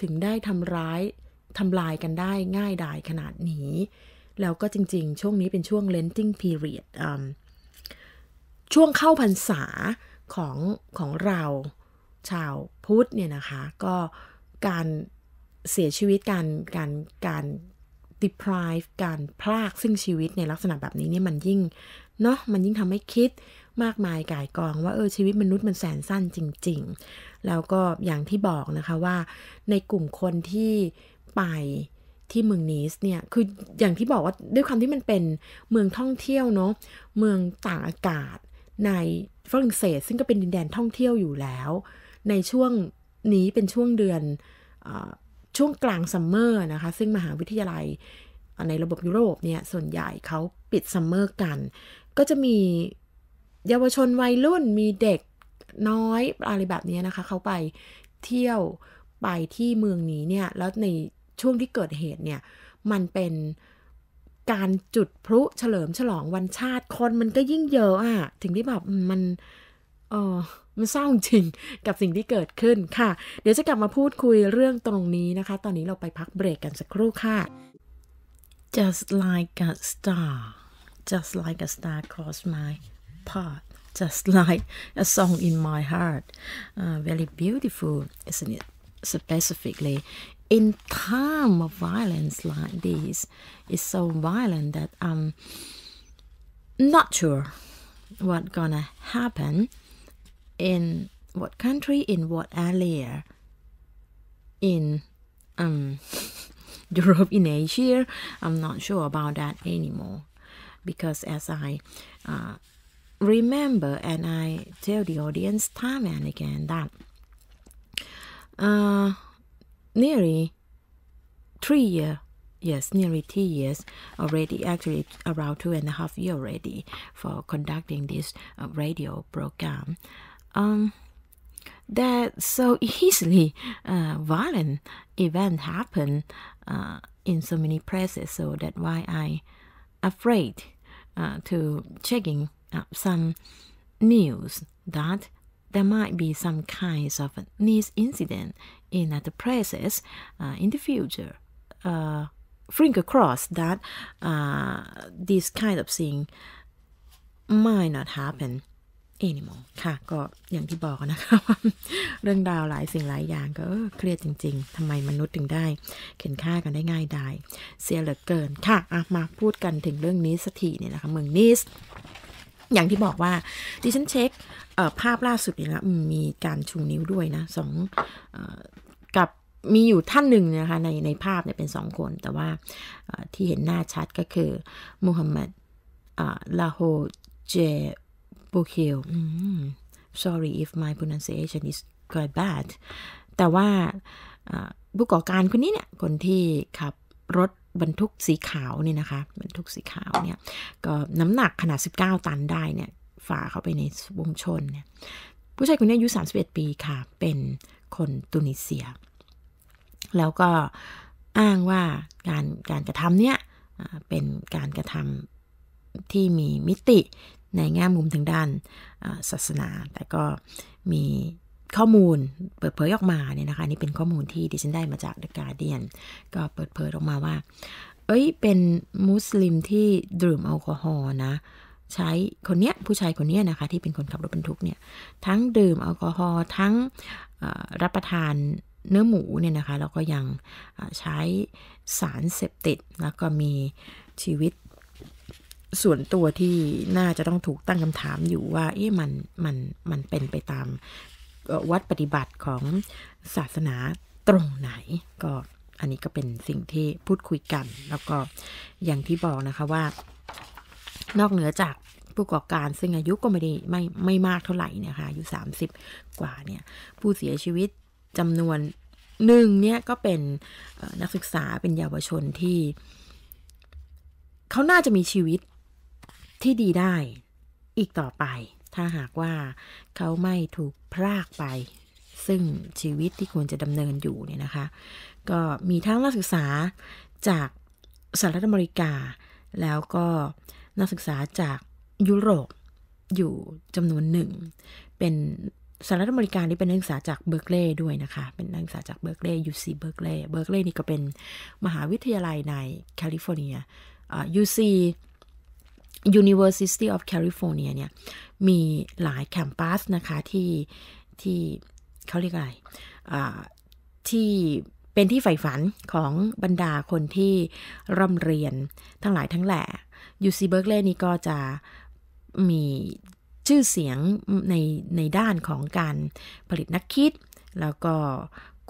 ถึงได้ทำร้ายทำลายกันได้ง่าย ดาย ขนาดนี้ แล้วก็จริง ๆ ช่วงนี้เป็นช่วง lenting period ช่วงเข้าพรรษาของ ของเราชาวพุทธเนี่ยนะคะ ก็การเสียชีวิต การการการ deprive การพลากซึ่งชีวิตในลักษณะแบบนี้เนี่ยมันยิ่งเนาะมันยิ่งทำให้คิดมากมายก่ายกองว่าเออชีวิตมนุษย์มันแสนสั้นจริง ๆ แล้วก็อย่างที่บอกนะคะว่าในกลุ่มคนที่ไปที่เมืองนีสเนี่ยคืออย่างที่บอกว่าด้วยความที่มันเป็นเมืองท่องเที่ยวเนาะเมืองต่างอากาศในฝรั่งเศสซึ่งก็เป็นดินแดนท่องเที่ยวอยู่แล้ว ในช่วงนี้เป็นช่วงเดือนช่วงกลางซัมเมอร์นะคะ ซึ่งมหาวิทยาลัยในระบบยุโรปเนี่ย ส่วนใหญ่เขาปิดซัมเมอร์กัน ก็จะมีเยาวชนวัยรุ่นมีเด็กน้อย อะไรแบบนี้นะคะ เขาไปเที่ยวไปที่เมืองนี้เนี่ย แล้วในช่วงที่เกิดเหตุเนี่ยมันเป็นการจุดพลุเฉลิมฉลองวันชาติคนมันก็ยิ่งเยอะอะถึงที่แบบมันเออมันเศร้าจริงกับสิ่งที่เกิดขึ้นค่ะ เดี๋ยวจะกลับมาพูดคุยเรื่องตรงนี้นะคะ ตอนนี้เราไปพักเบรกกันสักครู่ค่ะ just like a star just like a star cross my path just like a song in my heart uh, very beautiful isn't it specifically in time of violence like this is so violent that I'm not sure what gonna happen in what country, in what area, in um, Europe, in Asia. I'm not sure about that anymore because as I uh, remember and I tell the audience time and again that uh, nearly three years yes, nearly two years already, actually around two and a half year already for conducting this uh, radio program um, that so easily uh, violent event happen uh, in so many places. So that's why I afraid uh, to checking up some news that there might be some kinds of news incident in other places uh, in the future. Uh, finger cross that uh, this kind of thing might not happen. Animal ค่ะก็อย่างที่บอกนะคะว่าเรื่องราวหลายสิ่งหลายอย่างก็เครียดจริงๆทำไมมนุษย์ถึงได้เข็นค่ากันได้ง่ายดายเสียเหลือเกินค่ะะมาพูดกันถึงเรื่องนี้สักทีเนี่ยนะคะเมืองนิสอย่างที่บอกว่าดิฉันเช็คภาพล่าสุดนี่นะมีการชูนิ้วด้วยนะสองอกับมีอยู่ท่านหนึ่งนะคะในในภาพเนี่ยเป็นสองคน แต่ว่าที่เห็นหน้าชัดก็คือมูฮัมหมัดลาโฮเจ Bokil sorry if my pronunciation is quite bad แต่ว่าผู้ก่อการคนนี้เนี่ย คนที่ขับรถบรรทุกสีขาวเนี่ยนะคะ บรรทุกสีขาวเนี่ย ก็น้ำหนักขนาด 19 ตันได้เนี่ยฝ่าเข้าไปในวงชนเนี่ย ผู้ชายคนนี้อายุ 31 ปีค่ะ เป็นคนตุนิเซีย แล้วก็อ้างว่าการ การกระทำเนี่ย เป็นการกระทำที่มีมิติในแง่มุมทางด้านศาสนา แต่ก็มีข้อมูลเปิดเผยออกมาเนี่ยนะคะนี่เป็นข้อมูลที่ดิฉันได้มาจากอะการ์เดียนก็เปิดเผยออกมาว่า เอ้ย เป็นมุสลิมที่ดื่มแอลกอฮอล์นะใช้คนเนี้ยผู้ชายคนเนี้ยนะคะที่เป็นคนขับรถบรรทุกเนี่ยทั้งดื่มแอลกอฮอล์ทั้งรับประทานเนื้อหมูเนี่ยนะคะแล้วก็ยังใช้สารเสพติด แล้วก็มีชีวิตส่วนตัวที่น่าจะต้องถูกตั้งคำถามอยู่ว่า เอ๊ะมันมันมันเป็นไปตามวัดปฏิบัติของศาสนาตรงไหน ก็อันนี้ก็เป็นสิ่งที่พูดคุยกัน แล้วก็อย่างที่บอกนะคะว่า นอกเหนือจากผู้ก่อการซึ่งอายุก็ไม่ได้ไม่ไม่มากเท่าไหร่นะคะอายุ30 กว่าเนี่ย ผู้เสียชีวิตจำนวนหนึ่งเนี่ยก็เป็นนักศึกษาเป็นเยาวชนที่ เขาน่าจะมีชีวิตที่ดีได้อีกต่อไป ถ้าหากว่าเขาไม่ถูกพรากไป ซึ่งชีวิตที่ควรจะดำเนินอยู่เนี่ยนะคะ ก็มีทั้งนักศึกษาจากสหรัฐอเมริกา แล้วก็นักศึกษาจากยุโรปอยู่จำนวนหนึ่ง เป็นสหรัฐอเมริกา นี่เป็นนักศึกษาจากเบิร์กลีย์ด้วยนะคะ เป็นนักศึกษาจากเบิร์กลีย์ u ูซีเบิร์กลีย์เบิร์กลีย์นี่ก็เป็นมหาวิทยาลัยในแคลิฟอร์เนียยูซี UC University of California เนี่ย มีหลายแคมปัสนะคะ ที่ที่เขาเรียกอะไรที่เป็นที่ใฝ่ฝันของบรรดาคนที่ร่ำเรียนทั้งหลายทั้งแหล่ UC Berkeley นี่ก็จะมีชื่อเสียงในในด้านของการผลิตนักคิด แล้วก็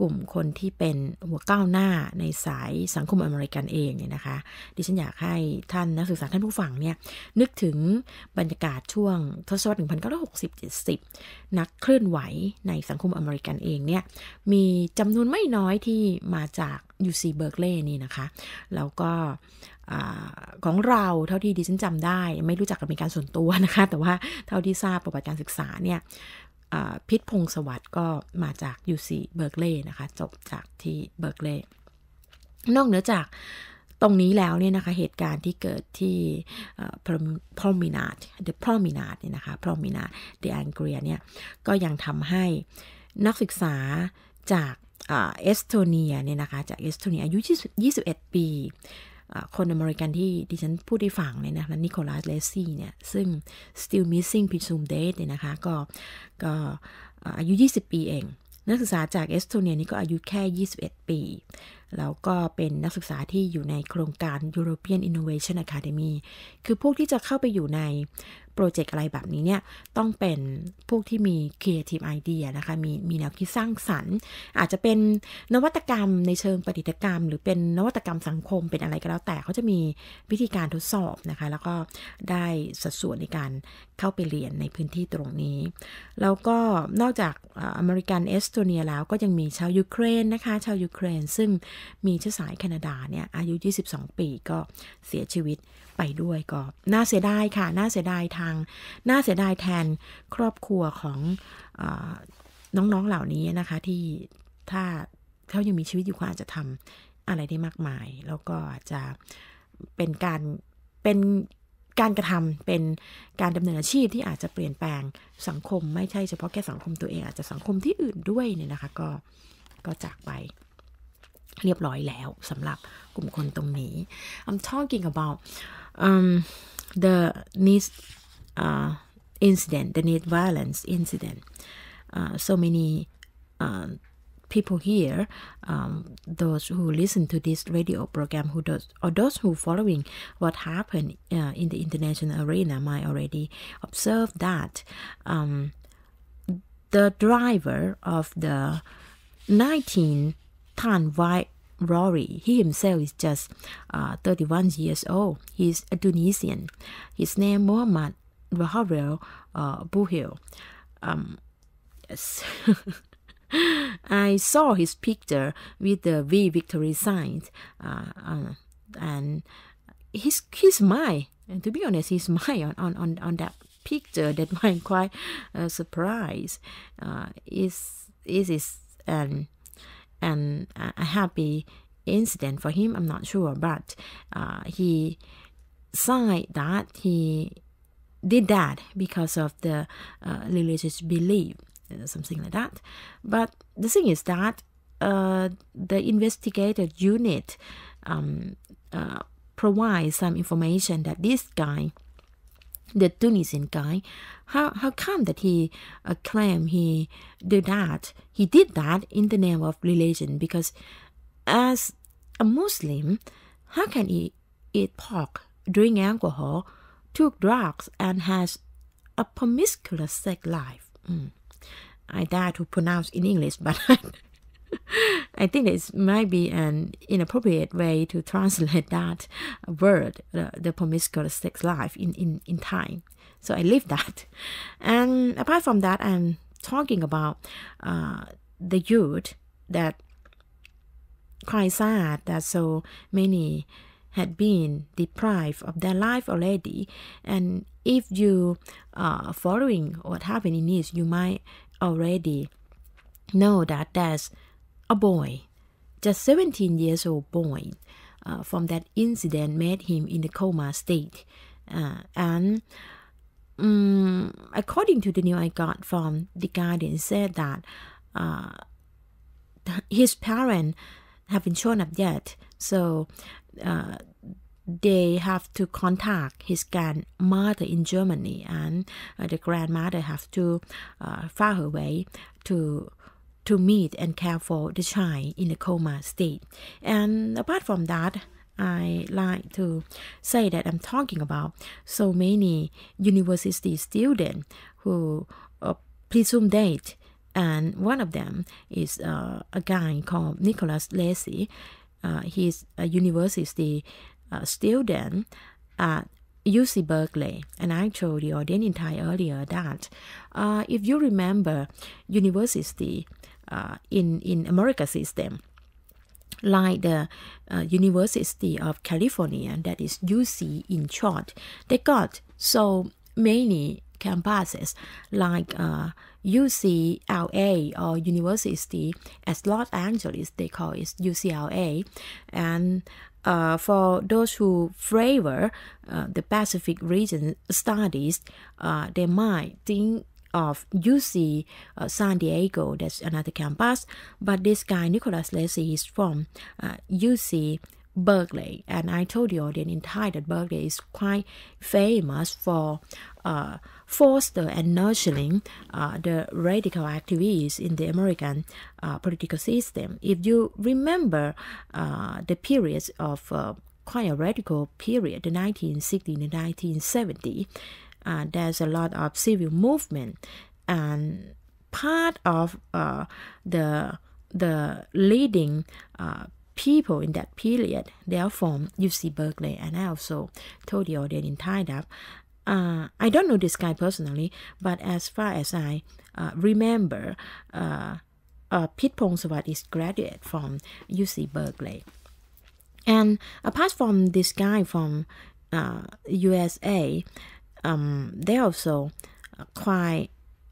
กลุ่มคนที่เป็นหัวก้าวหน้าในสายสังคมอเมริกันเองเนี่ยนะคะ ดิฉันอยากให้ท่านนักศึกษาท่านผู้ฟังเนี่ย นึกถึงบรรยากาศช่วงทศวรรษ 1960-70 นักเคลื่อนไหวในสังคมอเมริกันเองเนี่ย มีจำนวนไม่น้อยที่มาจาก UC Berkeley นี่นะคะ แล้วก็ของเราเท่าที่ดิฉันจำได้ ไม่รู้จักกับมีการส่วนตัวนะคะ แต่ว่าเท่าที่ทราบประวัติการศึกษาเนี่ยพิษพงศวัด์ก็มาจาก UC เบิร์กเลย์นะคะจบจากที่เบิร์กเลย์นอกเหนือจากตรงนี้แล้วเนี่ยนะคะ เหตุการณ์ที่เกิดที่พรอมินาดเดอะพรอมินาดเนี่ยนะคะพรอมินาดเดอะแองเกียเนี่ยก็ยังทำให้นักศึกษาจากเอสโตเนียเนี่ยนะคะจากเอสโตเนียอายุ 21 ปีคนอเมริกันที่ดิฉันพูดให้ฟังเนี่ยนะคะนิโคลัส เลซี่เนี่ย ซึ่ง still missing presumed date เนี่ยนะคะก็ ก็อายุ 20 ปีเอง นักศึกษาจากเอสโตเนียนี่ก็อายุแค่ 21 ปี แล้วก็เป็นนักศึกษาที่อยู่ในโครงการ European Innovation Academy คือพวกที่จะเข้าไปอยู่ในโปรเจกต์อะไรแบบนี้เนี่ย ต้องเป็นพวกที่มี creative idea นะคะ มีมีแนวคิดสร้างสรรค์อาจจะเป็นนวัตกรรมในเชิงปฏิทกรรม หรือเป็นนวัตกรรมสังคมเป็นอะไรก็แล้วแต่เขาจะมีวิธีการทดสอบนะคะ แล้วก็ได้สัดส่วนในการเข้าไปเรียนในพื้นที่ตรงนี้ แล้วก็นอกจากอเมริกันเอสโตเนียแล้วก็ยังมีชาวยูเครนนะคะ ชาวยูเครนซึ่งมีเชื้อสายแคนาดาเนี่ยอายุ 22 ปีก็เสียชีวิตไปด้วยก็น่าเสียดายค่ะ น่าเสียดายทางน่าเสียดายแทนครอบครัวของอน้องๆเหล่านี้นะคะที่ถ้าเขายังมีชีวิตอยู่คขาอาจจะทำอะไรได้มากมาย แล้วก็จะเป็นการเป็นการกระทำเป็นการดำเนินอาชีพที่อาจจะเปลี่ยนแปลงสังคมไม่ใช่เฉพาะแค่สังคมตัวเองอาจจะสังคมที่อื่นด้วยเนี่ยนะคะก็ก็จากไปเรียบร้อยแล้วสำหรับกลุ่มคนตรงนี้ I'm talking about um, the n e s d uh, incident the n e e d violence incident uh, so many uh, people here, um, those who listen to this radio program, who does or those who following what happened uh, in the international arena, might already observe that um, the driver of the 19 ton white Rory. He himself is just uh, 31 years old. He's a Tunisian. His name Mohamed Waharel uh, Um, yes. I saw his picture with the V victory sign, uh, uh, and he's he's my. And to be honest, he's my on on on, on that picture. That I'm quite uh, surprised. Uh, is is is um, an an a happy incident for him. I'm not sure, but uh, he signed that he did that because of the uh, religious belief uh, something like that. But the thing is that uh, the investigator unit um, uh, provides some information that this guy, the Tunisian guy, how, how come that he uh, claim he did that? He did that in the name of religion because as a Muslim, how can he eat pork, drink alcohol, took drugs, and has a promiscuous sex life? Mm. I dare to pronounce in English, but I think it might be an inappropriate way to translate that word, the, the promiscuous sex life, in, in, in Thai. So I leave that. And apart from that, I'm talking about uh, the youth that quite sad that so many had been deprived of their life already and if you are uh, following what happened in this you might already know that there's a boy, just 17 years old boy, uh, from that incident made him in the coma state. Uh, and um, according to the news I got from the Guardian, said that uh, his parents haven't shown up yet. So uh, they have to contact his grandmother in Germany, and uh, the grandmother have to uh, far away to to meet and care for the child in the coma state. And apart from that, I like to say that I'm talking about so many university students who uh, presume date, and one of them is uh, a guy called Nicholas Lacey. Uh, he's a university a student at UC Berkeley. And I told the audience in Thai earlier that uh, if you remember university uh, in, in America system, like the uh, University of California, that is UC in short, they got so many campuses like uh, UCLA or University as Los Angeles, they call it UCLA, and uh, for those who favor uh, the Pacific region studies, uh, they might think of UC uh, San Diego, that's another campus, but this guy Nicholas Lacey is from UC uh, Berkeley, and I told the audience in Thai that Berkeley is quite famous for uh, foster and nurturing uh, the radical activists in the American uh, political system. If you remember uh, the periods of uh, quite a radical period, the 1960s and 1970s, there's a lot of civil movement, and part of uh, the the leading people in that period. Therefore, from UC Berkeley, and I also told the audience in tied up. Uh, I don't know this guy personally, but as far as I uh, remember, uh, uh, Pete Pongsawat is graduate from UC Berkeley. And apart from this guy from uh, USA, um, they also quite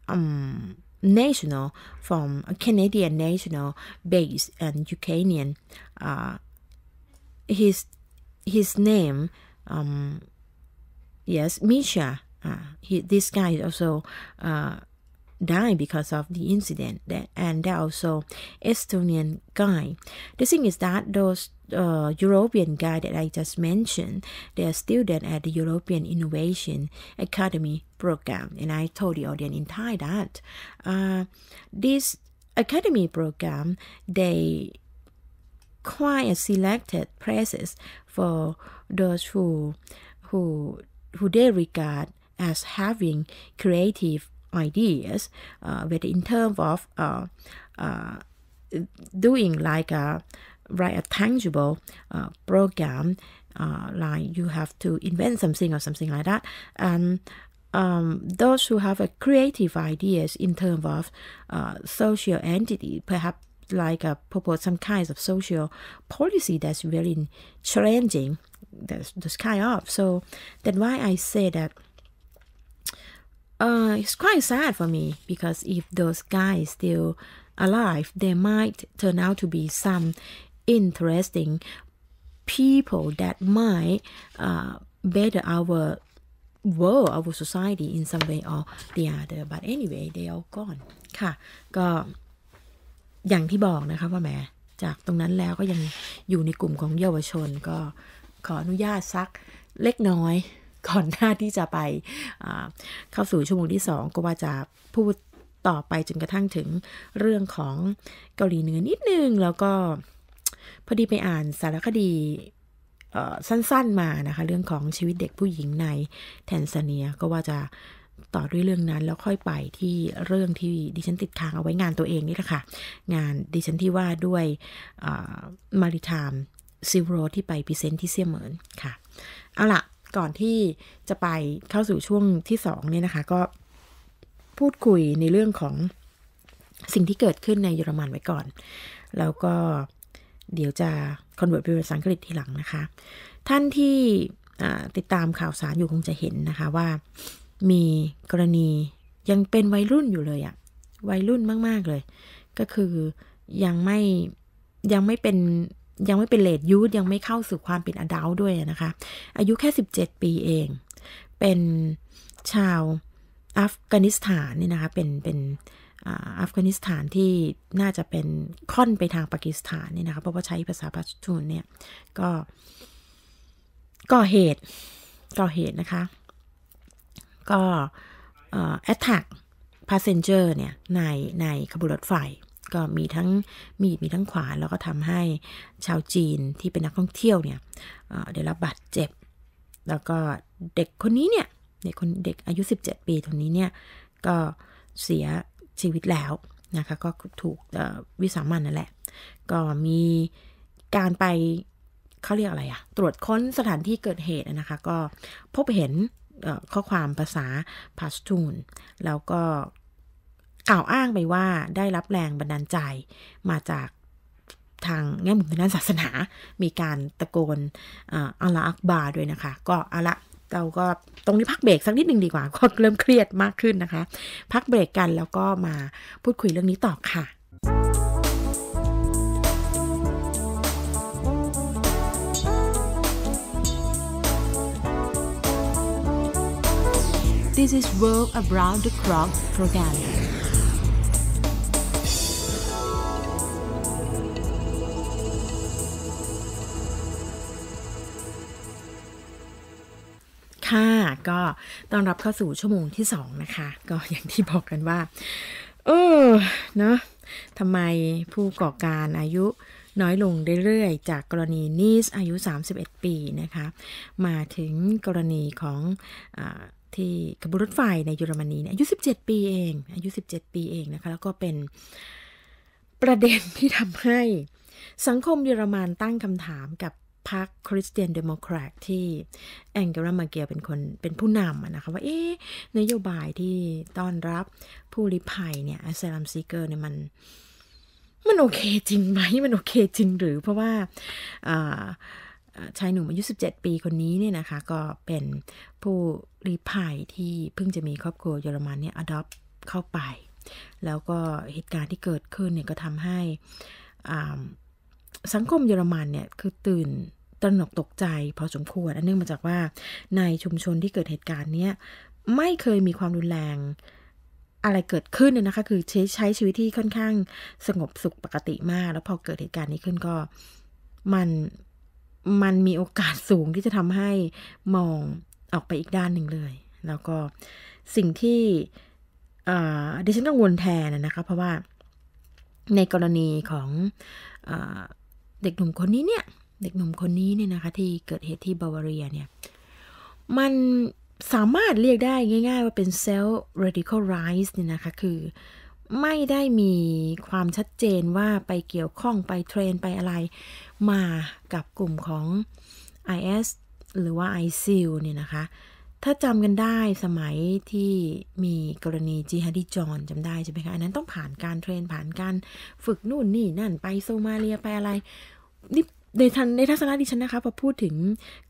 um, national from a Canadian national based and Ukrainian. Uh, his his name, um, yes, Misha. Uh, he, this guy is also uh, died because of the incident that and there also Estonian guy. The thing is that those uh, European guy that I just mentioned, they are student at the European Innovation Academy program, and I told the audience in Thai that uh, this academy program they quite selected places for those who who who they regard as having creative ideas, uh, whether in terms of uh, uh, doing like a write a tangible uh, program, uh, like you have to invent something or something like that, and um, those who have a creative ideas in terms of uh, social entity, perhaps like a uh, propose some kinds of social policy that's very challenging. That's this kind of so. That's why I say that uh, it's quite sad for me because if those guys still alive, they might turn out to be some interesting people that might uh, better our world, our society in some way or the other. But anyway, they a l l gone. ค่ะ ก็อย่างที่บอกนะคะว่าแม่จากตรงนั้นแล้วก็ยังอยู่ในกลุ่มของเยาวชน ก็ขออนุญาตซักเล็กน้อยก่อนหน้าที่จะไปเข้าสู่ชั่วโมงที่ 2 ก็ว่าจะพูดต่อไปจนกระทั่งถึงเรื่องของเกาหลีเหนือนิดนึงแล้วก็พอดีไปอ่านสารคดีสั้นๆมานะคะเรื่องของชีวิตเด็กผู้หญิงในแทนซาเนียก็ว่าจะต่อด้วยเรื่องนั้นแล้วค่อยไปที่เรื่องที่ดิฉันติดค้างเอาไว้งานตัวเองนี่แหละค่ะงานดิฉันที่ว่าด้วยมาริทามซิโรที่ไปพิเศษที่เซียเหมินค่ะเอาละก่อนที่จะไปเข้าสู่ช่วงที่สองเนี่ยนะคะ ก็พูดคุยในเรื่องของสิ่งที่เกิดขึ้นในเยอรมันไว้ก่อน แล้วก็เดี๋ยวจะคอนเวิร์ตเป็นภาษาอังกฤษทีหลังนะคะ ท่านที่ติดตามข่าวสารอยู่คงจะเห็นนะคะว่ามีกรณียังเป็นวัยรุ่นอยู่เลยอะวัยรุ่นมาก ๆเลย ก็คือยังไม่ยังไม่เป็นยังไม่เป็นเลดยูดยังไม่เข้าสู่ความเป็นอดัลด้วยนะคะอายุแค่ 17 ปีเอง เป็นชาวอัฟกานิสถาน นี่นะคะเป็นเป็นอัฟกานิสถานที่น่าจะเป็นค่อนไปทางปากีสถาน นี่นะคะเพราะว่าใช้ภาษาปัชตูนเนี่ย ก็ก่อเหตุก่อเหตุนะคะ ก็ a t t a พา p เซนเจอร์เนี่ย ในในขบวนรถไฟก็มีทั้งมีดมีทั้งขวานแล้วก็ทำให้ชาวจีนที่เป็นนักท่องเที่ยวเนี่ยได้รับบาดเจ็บแล้วก็เด็กคนนี้เนี่ยเด็กคนเด็กอายุ 17 ปีคนนี้เนี่ยก็เสียชีวิตแล้วนะคะก็ถูกวิสามันนั่นแหละก็มีการไปเขาเรียกอะไรอะตรวจค้นสถานที่เกิดเหตุนะคะก็พบเห็นข้อความภาษาพาสตูนแล้วก็กล่าวอ้างไปว่าได้รับแรงบันดาลใจมาจากทางแง่มุมทางด้านศาสนา มีการตะโกนอัลลาอักบาด้วยนะคะ ก็ออลละเราก็ตรงนี้พักเบรกสักนิดหนึ่งดีกว่าก็เริ่มเครียดมากขึ้นนะคะ พักเบรกกันแล้วก็มาพูดคุยเรื่องนี้ต่อค่ะ This is World Around the Clock program ค่ะก็ต้อนรับเข้าสู่ชั่วโมงที่สองนะคะ ก็อย่างที่บอกกันว่า เออเนาะทำไมผู้ก่อการอายุน้อยลงเรื่อยๆจากกรณีนีสอายุ 31 ปี นะคะมาถึงกรณีของอที่ขบวนรถไฟในเยอรมนีเนี่ยอายุ 17 ปีเอง อายุ 17 ปีเองนะคะ แล้วก็เป็นประเด็นที่ทำให้สังคมเยอรมันตั้งคำถามกับพรรคคริสเตียนเดโมแครตที่แองเกลามาเกียเป็นคน เป็นผู้นำนะคะ ว่าเอ๊นโยบายที่ต้อนรับผู้ลี้ภัยเนี่ยอาซลัมซีเกอร์เนี่ยมัน มันโอเคจริงไหมมันโอเคจริงหรือเพราะว่าชายหนุ่มอายุ 17 ปีคนนี้เนี่ยนะคะ ก็เป็นผู้รีภัยที่เพิ่งจะมีครอบครัวเยอรมันเนี่ยอดอปเข้าไป แล้วก็เหตุการณ์ที่เกิดขึ้นเนี่ย ก็ทำให้สังคมเยอรมันเนี่ยคือตื่นตระหนกตกใจพอสมควรอันเนื่องมาจากว่าในชุมชนที่เกิดเหตุการณ์เนี้ยไม่เคยมีความรุนแรงอะไรเกิดขึ้นนะคะคือใช้ใช้ชีวิตที่ค่อนข้างสงบสุขปกติมาก แล้วพอเกิดเหตุการณ์นี้ขึ้นก็มันมันมีโอกาสสูงที่จะทำให้มองออกไปอีกด้านหนึ่งเลย แล้วก็สิ่งที่เดิฉันกังวลแทนนะคะเพราะว่าในกรณีของเด็กหนุ่มคนนี้เนี่ย เด็กหนุ่มคนนี้เนี่ยนะคะ ที่เกิดเหตุที่บาวาเรียเนี่ย มันสามารถเรียกได้ง่ายๆว่าเป็นเซลล์ radical ไ i s e เนี่ยนะคะ คือไม่ได้มีความชัดเจนว่าไปเกี่ยวข้องไปเทรนไปอะไรมากับกลุ่มของ IS หรือว่า ISIL เนี่ยนะคะถ้าจำกันได้สมัยที่มีกรณีจิฮัดิจอนจำได้ใช่ไหมคะอันนั้นต้องผ่านการเทรนผ่านการฝึกนู่นนี่นั่นไปโซมาเลียไปอะไรนี่ในทันในทัศนะดิฉันนะคะพอพูดถึง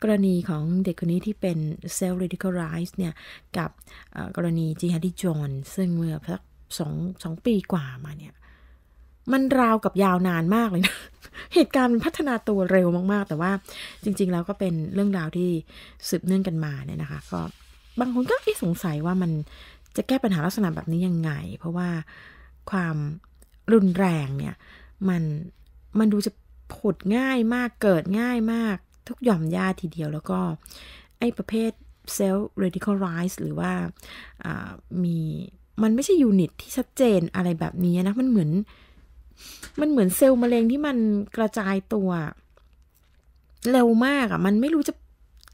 กรณีของเด็กคนนี้ที่เป็นเซลล์รีดิคอลไรซ์เนี่ย กับกรณีจิฮัดิจอน ซึ่งเมื่อสักสองสองปีกว่ามาเนี่ยมันราวกับยาวนานมากเลยนะ เหตุการณ์พัฒนาตัวเร็วมากๆ แต่ว่าจริงๆ แล้วก็เป็นเรื่องราวที่สืบเนื่องกันมาเนี่ยนะคะ ก็บางคนก็สงสัยว่ามันจะแก้ปัญหาลักษณะแบบนี้ยังไง เพราะว่าความรุนแรงเนี่ยมันมันดูจะผุดง่ายมาก เกิดง่ายมาก ทุกหย่อมยาทีเดียวแล้วก็ ไอ้ประเภทเซลล์ radicalize หรือว่ามีมันไม่ใช่ยูนิตที่ชัดเจนอะไรแบบนี้นะ มันเหมือนมันเหมือนเซลล์มะเร็งที่มันกระจายตัวเร็วมากอะ่ะมันไม่รู้จะ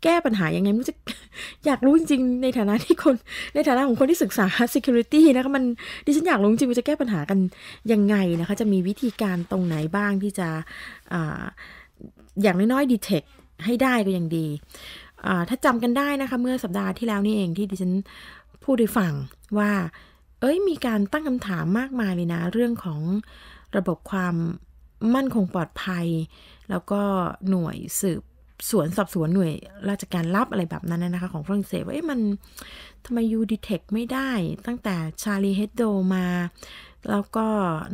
แก้ปัญหายังไง มัรู้จะอยากรู้จริงๆในฐานะที่คนในฐานะของคนที่ศึกษา security นะคะมันดิฉันอยากรู้จริงว่าจะแก้ปัญหากันยังไงนะคะ จะมีวิธีการตรงไหนบ้างที่จะออย่างน้อยๆ detect ให้ได้ก็ยังดีถ้าจำกันได้นะคะ เมื่อสัปดาห์ที่แล้วนี่เองที่ดิฉัน พูดให้ฟังว่า เอ้ยมีการตั้งคำถามมากมายเลยนะ เรื่องของระบบความมั่นคงปลอดภัย แล้วก็หน่วยสืบสวนสอบสวนหน่วยราชการลับอะไรแบบนั้นนะคะของฝรั่งเศสว่ามันทำไมยูดีเทคไม่ได้ตั้งแต่ชาลีเฮดโดมา แล้วก็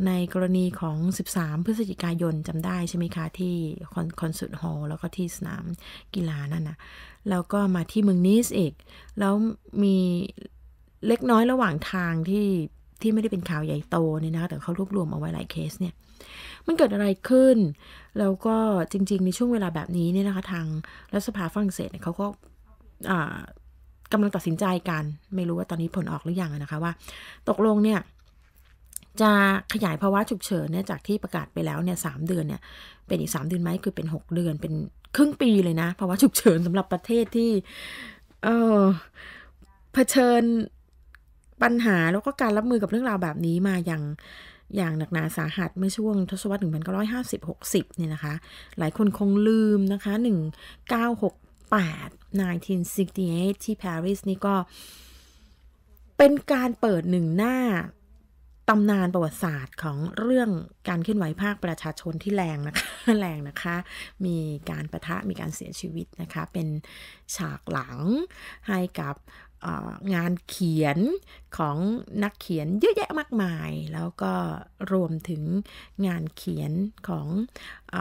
ในกรณีของ 13 พฤศจิกายนจำได้ใช่ไหมคะที่คอนคสนรุดฮอลล์แล้วก็ที่สนามกีฬานั่นนะแล้วก็มาที่เมืองนิสอีกแล้วมีเล็กน้อยระหว่างทางที่ที่ไม่ได้เป็นข่าวใหญ่โตเนี่ยนะคะ แต่เขารวบรวมเอาไว้หลายเคสเนี่ย มันเกิดอะไรขึ้น แล้วก็จริง ๆ ในช่วงเวลาแบบนี้เนี่ยนะคะทางรัฐสภาฝรั่งเศสเนี่ยเขาก็กำลังตัดสินใจกัน ไม่รู้ว่าตอนนี้ผลออกหรืออยังนะคะว่า ตกลงเนี่ย จะขยายภาวะฉุกเฉินเนี่ยจากที่ประกาศไปแล้วเนี่ยสเดือนเนี่ย เป็นอีก3เดือนไหมคือเป็น 6 เดือน เป็นครึ่งปีเลยนะภาวะฉุกเฉินสำหรับประเทศที่เออเผชิญปัญหาแล้วก็การรับมือกับเรื่องราวแบบนี้มาอย่างอย่างหนักหนาสาหัสเมื่อช่วงทศวรรษ1950-60เนี่ยนะคะ หลายคนคงลืมนะคะ 1968 1968 ที่ปารีสนี่ก็เป็นการเปิดหนึ่งหน้าตำนานประวัติศาสตร์ของเรื่องการเคลื่อนไหวภาคประชาชนที่แรงนะคะ แรงนะคะ มีการประทะมีการเสียชีวิตนะคะ เป็นฉากหลังให้กับงานเขียนของนักเขียนเยอะแยะมากมาย แล้วก็รวมถึงงานเขียนของอ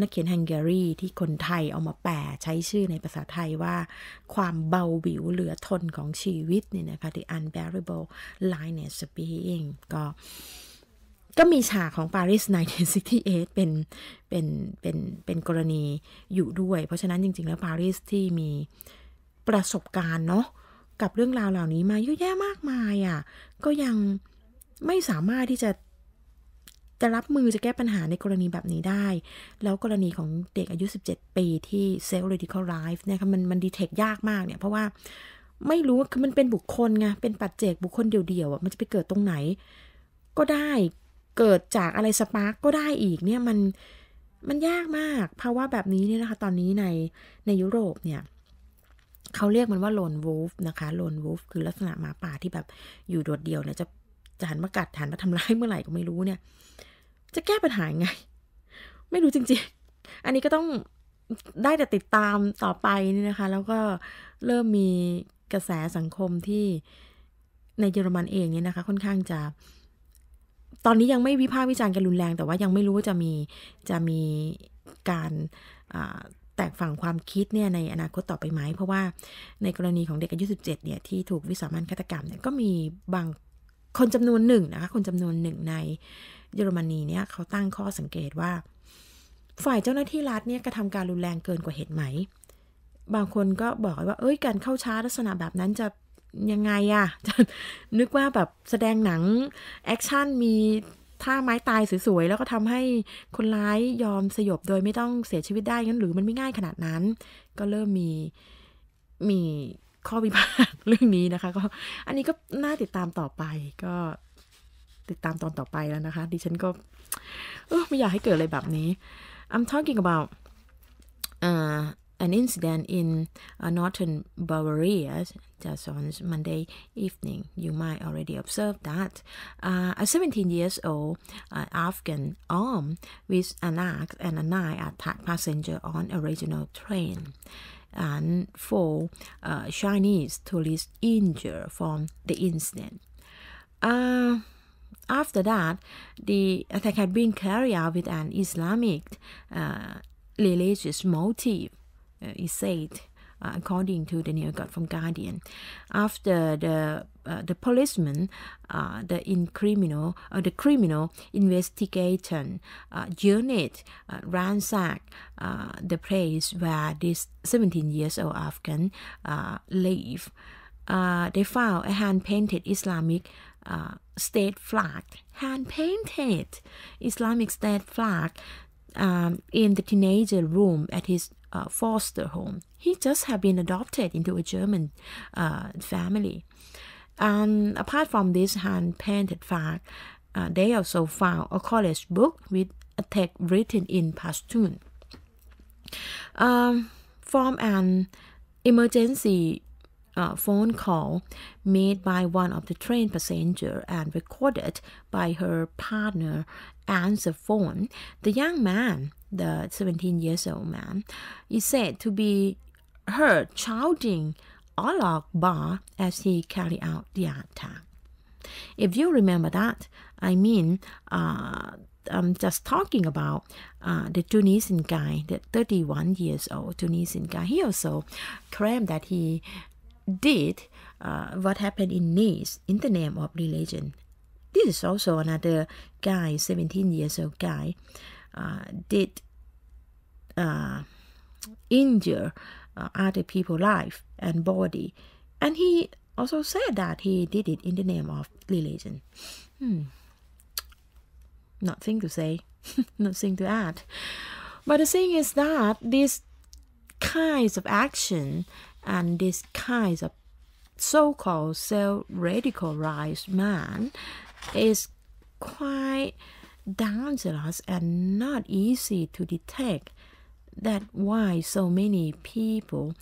นักเขียนฮังการีที่คนไทยเอามาแปลใช้ชื่อในภาษาไทยว่าความเบาวิวเหลือทนของชีวิตเนี่ยนะคะ The Unbearable Lightness of Being ก็ก็มีฉากของ Paris 1968เป็นเป็นเป็นเป็นกรณีอยู่ด้วย เพราะฉะนั้นจริงๆแล้ว Paris ที่มีประสบการณ์เนาะกับเรื่องราวเหล่านี้มาเยอะแยะมากมายอะ่ะ ก็ยังไม่สามารถที่จะจะรับมือจะแก้ปัญหาในกรณีแบบนี้ได้ แล้วกรณีของเด็กอายุ 17 ปีที่เซลล์ Radical Life เนี่ยค่ะ มันมันดีเทคยากมากเนี่ย เพราะว่าไม่รู้คือมันเป็นบุคคลไงเป็นปัจเจกบุคคลเดี่ยวๆอ่ะมันจะไปเกิดตรงไหน ก็ได้เกิดจากอะไรสปาร์กก็ได้อีกเนี่ย มันมันยากมากภาวะแบบนี้เนี่ยนะคะตอนนี้ในในยุโรปเนี่ยเขาเรียกมันว่าโลนวูฟนะคะโลนวูฟคือลักษณะหมาป่าที่แบบอยู่โดดเดี่ยวเนี่ยจะจะหันมากัด หันมาทำร้ายเมื่อไหร่ก็ไม่รู้เนี่ย จะแก้ปัญหาไง ไม่รู้จริง ๆ อันนี้ก็ต้องได้แต่ติดตามต่อไปนี่นะคะ แล้วก็เริ่มมีกระแสสังคมที่ในเยอรมันเองเนี่ยนะคะ ค่อนข้างจะ ตอนนี้ยังไม่วิพากษ์วิจารณ์กันรุนแรง แต่ว่ายังไม่รู้ว่าจะมีจะมีการแตกฝั่งความคิดเนี่ยในอนาคตต่อไปไหม เพราะว่าในกรณีของเด็กอายุ17 เนี่ย ที่ถูกวิสามันฆาตกรรมเนี่ย ก็มีบางคนจำนวนหนึ่งนะคะคนจำนวนหนึ่งในเยอรมนีเนี่ยเขาตั้งข้อสังเกตว่า ฝ่ายเจ้าหน้าที่รัฐเนี่ยกระทำการรุนแรงเกินกว่าเหตุไหม บางคนก็บอกว่า เอ้ยการเข้าช้าลักษณะแบบนั้นจะยังไงอะะนึกว่าแบบแสดงหนังแอคชั่นมีท่าไม้ตายสวยๆ แล้วก็ทำให้คนร้ายยอมสยบโดยไม่ต้องเสียชีวิตได้งั้นหรือมันไม่ง่ายขนาดนั้น ก็เริ่มมีมีข้อพิพาทเรื่องนี้นะคะ ก็อันนี้ก็น่าติดตามต่อไปก็ติดตามตอนต่อไปแล้วนะคะ ดิฉันก็ไม่อยากให้เกิดอะไรแบบนี้ I'm talking about ่า an incident in uh, northern Bavaria just on Monday evening. You might already observe that uh, a 17 years old uh, Afghan armed with an axe and a knife attacked passenger on a regional train. And four uh, Chinese tourists injured from the incident. Uh, after that, the attack had been carried out with an Islamic uh, religious motive uh, is said uh, according to the New God from Guardian. After the uh, the policeman, uh, the in criminal, uh, the criminal investigator uh, unit uh, ransacked the place where this 17 years old Afghan lived. they found a hand painted Islamic state flag, hand painted Islamic state flag um, in the teenager room at his uh, foster home. He just had been adopted into a German uh, family. And apart from this hand-painted fact, uh, they also found a college book with a text written in Pashtun. Um, from an emergency uh, phone call made by one of the train passengers and recorded by her partner answer phone. The young man, the 17 years old man, is said to be heard shouting Allah bar" as he carried out the attack. If you remember that, I mean, uh, I'm just talking about uh, the Tunisian guy, the 31 years old Tunisian guy. He also claimed that he did uh, what happened in Nice in the name of religion this is also another guy, 17 years old guy, uh, did uh, injure uh, other people's life and body. And he also said that he did it in the name of religion. Hmm. Nothing to say, nothing to add. But the thing is that these kinds of action and these kinds of so-called self-radicalized man is quite dangerous and not easy to detect. That's why so many people,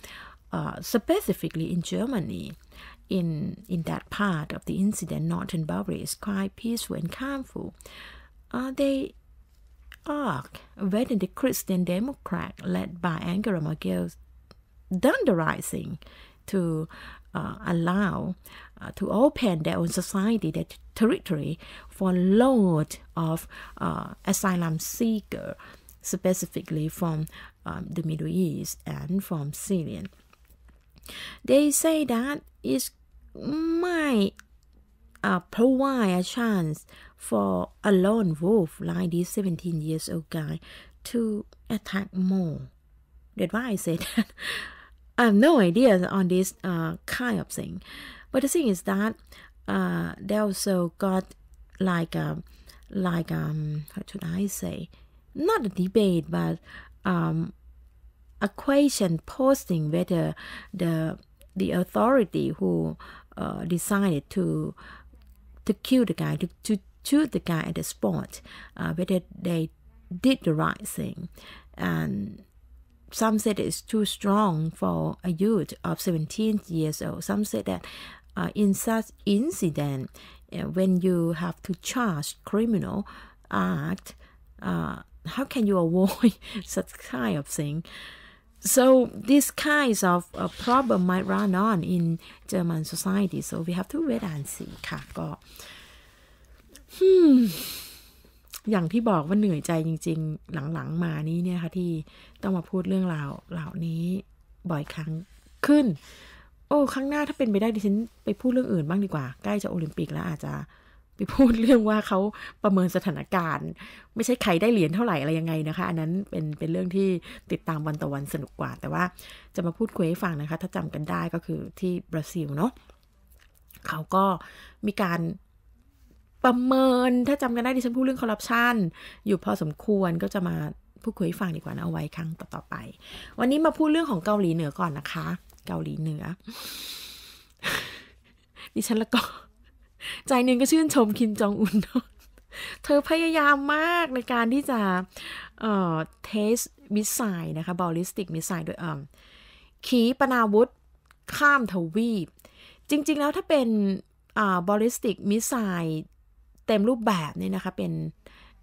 uh, specifically in Germany, in in that part of the incident, northern Bavaria is quite peaceful and calmful. Uh, they are when the Christian Democrat led by Angela Merkel done the right thing to uh, allow uh, to open their own society, their territory for load of uh, asylum seeker, specifically from um, the Middle East and from Syria. They say that it might uh, provide a chance for a lone wolf like this 17 years old guy to attack more. That's why I said that I have no idea on this uh, kind of thing. But the thing is that uh, they also got like a, um, like um how should I say not a debate but um a question posting whether the the authority who uh, decided to to kill the guy to, to shoot the guy at the spot uh, whether they did the right thing and some said it's too strong for a youth of 17 years old. Some said that uh, in such incident, uh, when you have to charge criminal act, uh, how can you avoid such kind of thing? So these kinds of uh, problem might run on in German society. So we have to wait and see. hmm. อย่างที่บอกว่าเหนื่อยใจจริงๆ หลังๆ มานี้เนี่ยค่ะที่ต้องมาพูดเรื่องราวเหล่านี้บ่อยครั้งขึ้น โอ้ ครั้งหน้าถ้าเป็นไปได้ดิฉัน ไปพูดเรื่องอื่นบ้างดีกว่าใกล้จะโอลิมปิกแล้ว อาจจะไปพูดเรื่องว่าเขาประเมินสถานการณ์ ไม่ใช่ใครได้เหรียญเท่าไหร่อะไรยังไงนะคะอันนั้นเป็น เป็นเรื่องที่ติดตามวันต่อวันสนุกกว่า แต่ว่าจะมาพูดคุยให้ฟังนะคะ ถ้าจำกันได้ก็คือที่บราซิลเนาะเขาก็มีการประเมิน ถ้าจำกันได้ดิฉันพูดเรื่องคอร์รัปชันอยู่พอสมควรก็จะมาพูดคุยให้ฟังดีกว่านะเอาไว้ครั้งต่อๆไป วันนี้มาพูดเรื่องของเกาหลีเหนือก่อนนะคะ เกาหลีเหนือ ดิฉันแล้วก็ใจหนึ่งก็ชื่นชมคิมจองอุนเธอพยายามมากในการที่จะเอ่อเทสมิสไซล์นะคะ บอลลิสติกมิสไซล์โดยเอ่อขีปนาวุธข้ามทวีปจริง ๆ แล้วถ้าเป็นบอลลิสติกมิสไซล์เต็มรูปแบบเนี่ยนะคะ เป็น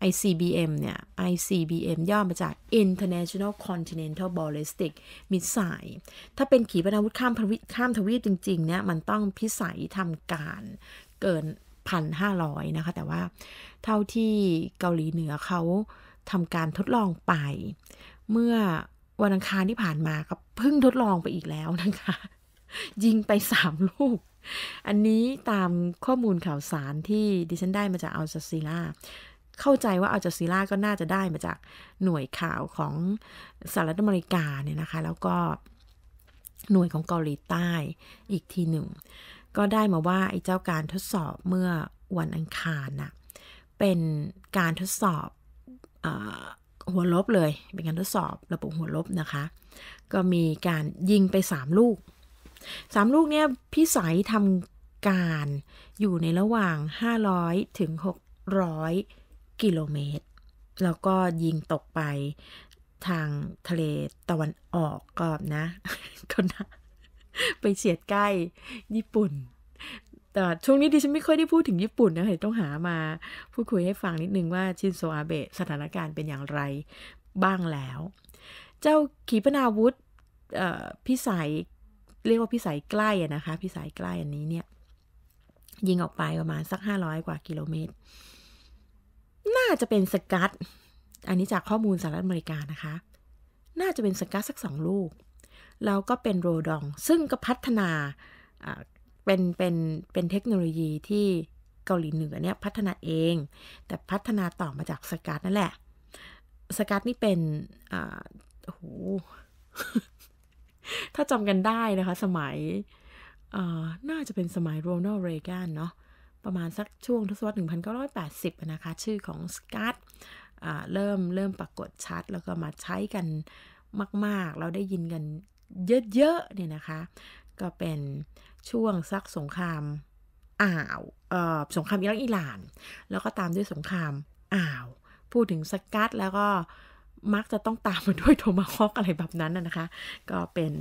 ICBM เนี่ย ICBM ย่อมาจาก International Continental Ballistic Missile ถ้าเป็นขีปนาวุธข้ามทวีข้ามทวีปจริงๆ เนี่ยมันต้องพิสัยทำการเกิน 1,500 นะคะ แต่ว่าเท่าที่เกาหลีเหนือเขาทำการทดลองไป เมื่อวันอังคารที่ผ่านมาก็เพิ่งทดลองไปอีกแล้วนะคะ ยิงไป 3 ลูกอันนี้ตามข้อมูลข่าวสารที่ดิฉันได้มาจากอัลจซีล่าเข้าใจว่าอัลจซีล่าก็น่าจะได้มาจากหน่วยข่าวของสหรัฐอเมริกาเนี่ยนะคะแล้วก็หน่วยของเกาหลีใต้อีกทีหนึ่ง ก็ได้มาว่าไอ้เจ้าการทดสอบเมื่อวันอังคารน่ะเป็นการทดสอบอหัวลบเลย เป็นการทดสอบระบบหัวลบนะคะ ก็มีการยิงไป3ลูกสามลูกเนี่ยพี่สายทำการอยู่ในระหว่าง 500ถึง600 กิโลเมตร แล้วก็ยิงตกไปทางทะเลตะวันออกก็นะ ก็นะ ไปเฉียดใกล้ญี่ปุ่น แต่ช่วงนี้ดิฉันไม่ค่อยได้พูดถึงญี่ปุ่นนะเลยต้องหามาพูดคุยให้ฟังนิดนึงว่าชินโซอาเบะสถานการณ์เป็นอย่างไรบ้างแล้ว เจ้าขีปนาวุธพิสัยเรียกว่าพิสัยใกล้นะคะพิสัยใกล้อันนี้เนี่ยยิงออกไปประมาณสักห้าร้อยกว่ากิโลเมตร น่าจะเป็นสกัดอันนี้จากข้อมูลสหรัฐอเมริกานะคะ น่าจะเป็นสกัดสักสองลูกแล้วก็เป็นโรดอง ซึ่งก็พัฒนาเป็นเป็นเป็นเทคโนโลยีที่เกาหลีเหนือเนี่ยพัฒนาเอง แต่พัฒนาต่อมาจากสกัดนั่นแหละ สกัดนี่เป็นอ่าโหถ้าจำกันได้นะคะสมัย น่าจะเป็นสมัยโรนัลเรแกนเนาะ ประมาณสักช่วงทศวรรษ 1980 นะคะ ชื่อของสกัดเริ่มเริ่มปรากฏชัด แล้วก็มาใช้กันมากๆ เราได้ยินกันเยอะๆ เนี่ยนะคะ ก็เป็นช่วงสักสงครามอ่าว สงครามอิรักอิหร่าน แล้วก็ตามด้วยสงครามอ่าว พูดถึงสกัดแล้วก็มักจะต้องตามมาด้วยโทมาฮอกอะไรแบบนั้นนะคะ ก็เป็น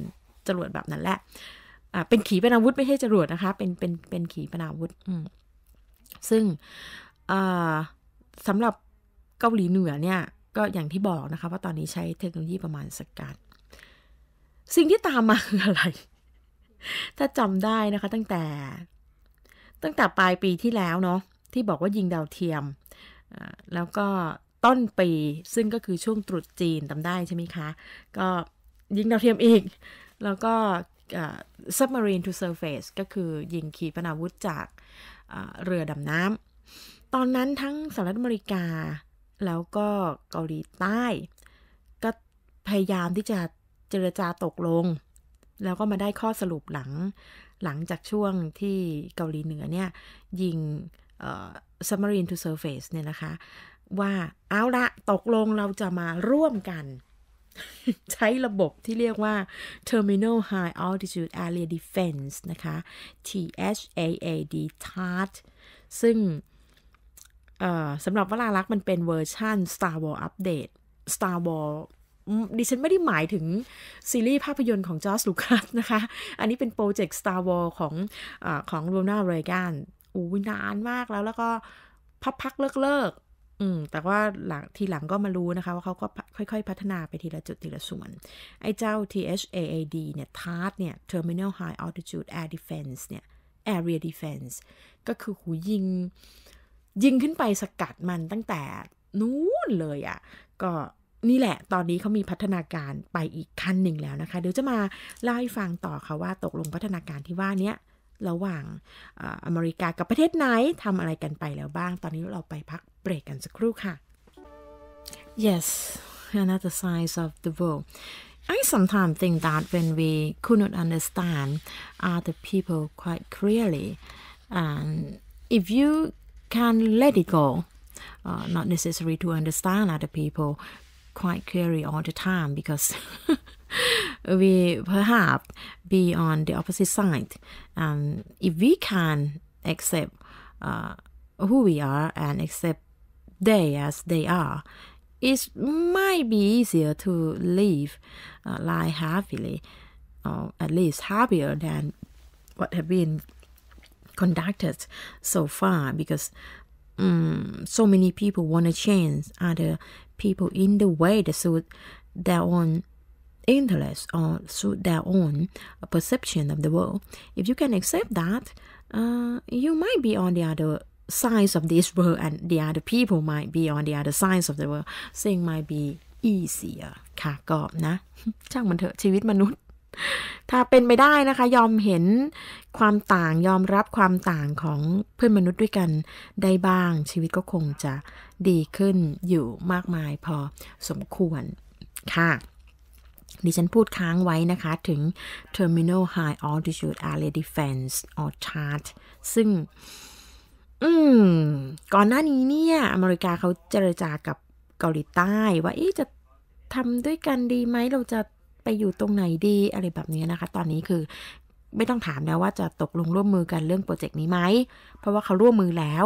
จรวดแบบนั้น แหละ อ่าเป็นขีปนาวุธไม่ใช่จรวดนะคะ เป็นเป็นเป็นขีปนาวุธอืมซึ่งอ่าสำหรับเกาหลีเหนือเนี่ย ก็อย่างที่บอกนะคะ ว่าตอนนี้ใช้เทคโนโลยีประมาณสกัดสิ่งที่ตามมาคืออะไร ถ้าจำได้นะคะ ตั้งแต่ตั้งแต่ปลายปีที่แล้วเนาะที่บอกว่ายิงดาวเทียมแล้วก็ต้นปี ซึ่งก็คือช่วงตรุษจีนจำได้ใช่ไหมคะก็ยิงดาวเทียมอีก แล้วก็ submarine to surface ก็คือยิงขีปนาวุธจากเรือดำน้ำตอนนั้นทั้งสหรัฐอเมริกาแล้วก็เกาหลีใต้ ก็พยายามที่จะเจรจาตกลง แล้วก็มาได้ข้อสรุปหลังหลังจากช่วงที่เกาหลีเหนือเนี่ย ยิง submarine to surface เนี่ยนะคะว่าเอาละ ตกลงเราจะมาร่วมกัน ใช้ระบบที่เรียกว่า Terminal High Altitude Area Defense นะคะ THAAD t a r t ซึ่งสำหรับวลาลักมันเป็นเวอร์ชั่น Star Wars Update Star Wars ดิฉันไม่ได้หมายถึง ซีรีส์ภาพยนตร์ของจอร์จ ลูคัสนะคะ อันนี้เป็นโปรเจกต์ Star Wars ของอของโรนัลเรแกนอู้นานมากแล้วแล้วก็ พักๆ เลิกๆอืมแต่ว่าหลังทีหลังก็มารู้นะคะ ว่าเขาก็ค่อย ๆ พัฒนาไปทีละจุดทีละส่วน ไอ้เจ้า THAAD เนี่ย t a a d เนี่ย Terminal High Altitude Air Defense เนี่ย Area Defense ก็คือหูยิงยิงขึ้นไปสกัดมันตั้งแต่นู้นเลยอะ่ะ ก็นี่แหละตอนนี้เขามีพัฒนาการไปอีกขั้นหนึ่งแล้วนะคะ เดี๋ยวจะมาเล่าให้ฟังต่อค่ะว่าตกลงพัฒนาการที่ว่านี้ระหว่างอเมริกากับประเทศไหนทำอะไรกันไปแล้วบ้าง ตอนนี้เราไปพักเบรกกันสักครู่ค่ะ yes another size of the world I sometimes think that when we could not understand other people quite clearly and um, if you can let it go uh, not necessary to understand other people quite clearly all the time because we perhaps be on the opposite side and um, if we can accept uh, who we are and accept day as they are, it might be easier to live uh, life happily, or at least happier than what have been conducted so far because um, so many people want to change other people in the way that suit their own interest or suit their own perception of the world. If you can accept that, uh, you might be on the other sides of this world and the other people might be on the other sides of the world thing might be easier ค่ะ ก็ นะ ช่าง มันเถอะ ชีวิตมนุษย์ ถ้าเป็น ไป ได้ นะคะ ยอมเห็นความต่าง ยอมรับความต่างของ เพื่อน มนุษย์ด้วยกัน ได้ บ้าง ชีวิตก็คงจะดีขึ้น อยู่มากมาย พอสมควร ค่ะดิฉันพูด ค้างไว้นะคะ ถึง Terminal High Altitude Area Defense or CHART ซึ่งอืม ก่อนหน้านี้เนี่ยอเมริกาเขาเจรจากับเกาหลีใต้ ว่าเอ๊ะจะทำด้วยกันดีไหมเราจะไปอยู่ตรงไหนดีอะไรแบบนี้นะคะ ตอนนี้คือไม่ต้องถามแล้วว่าจะตกลงร่วมมือกันเรื่องโปรเจกต์นี้ไหม เพราะว่าเขาร่วมมือแล้ว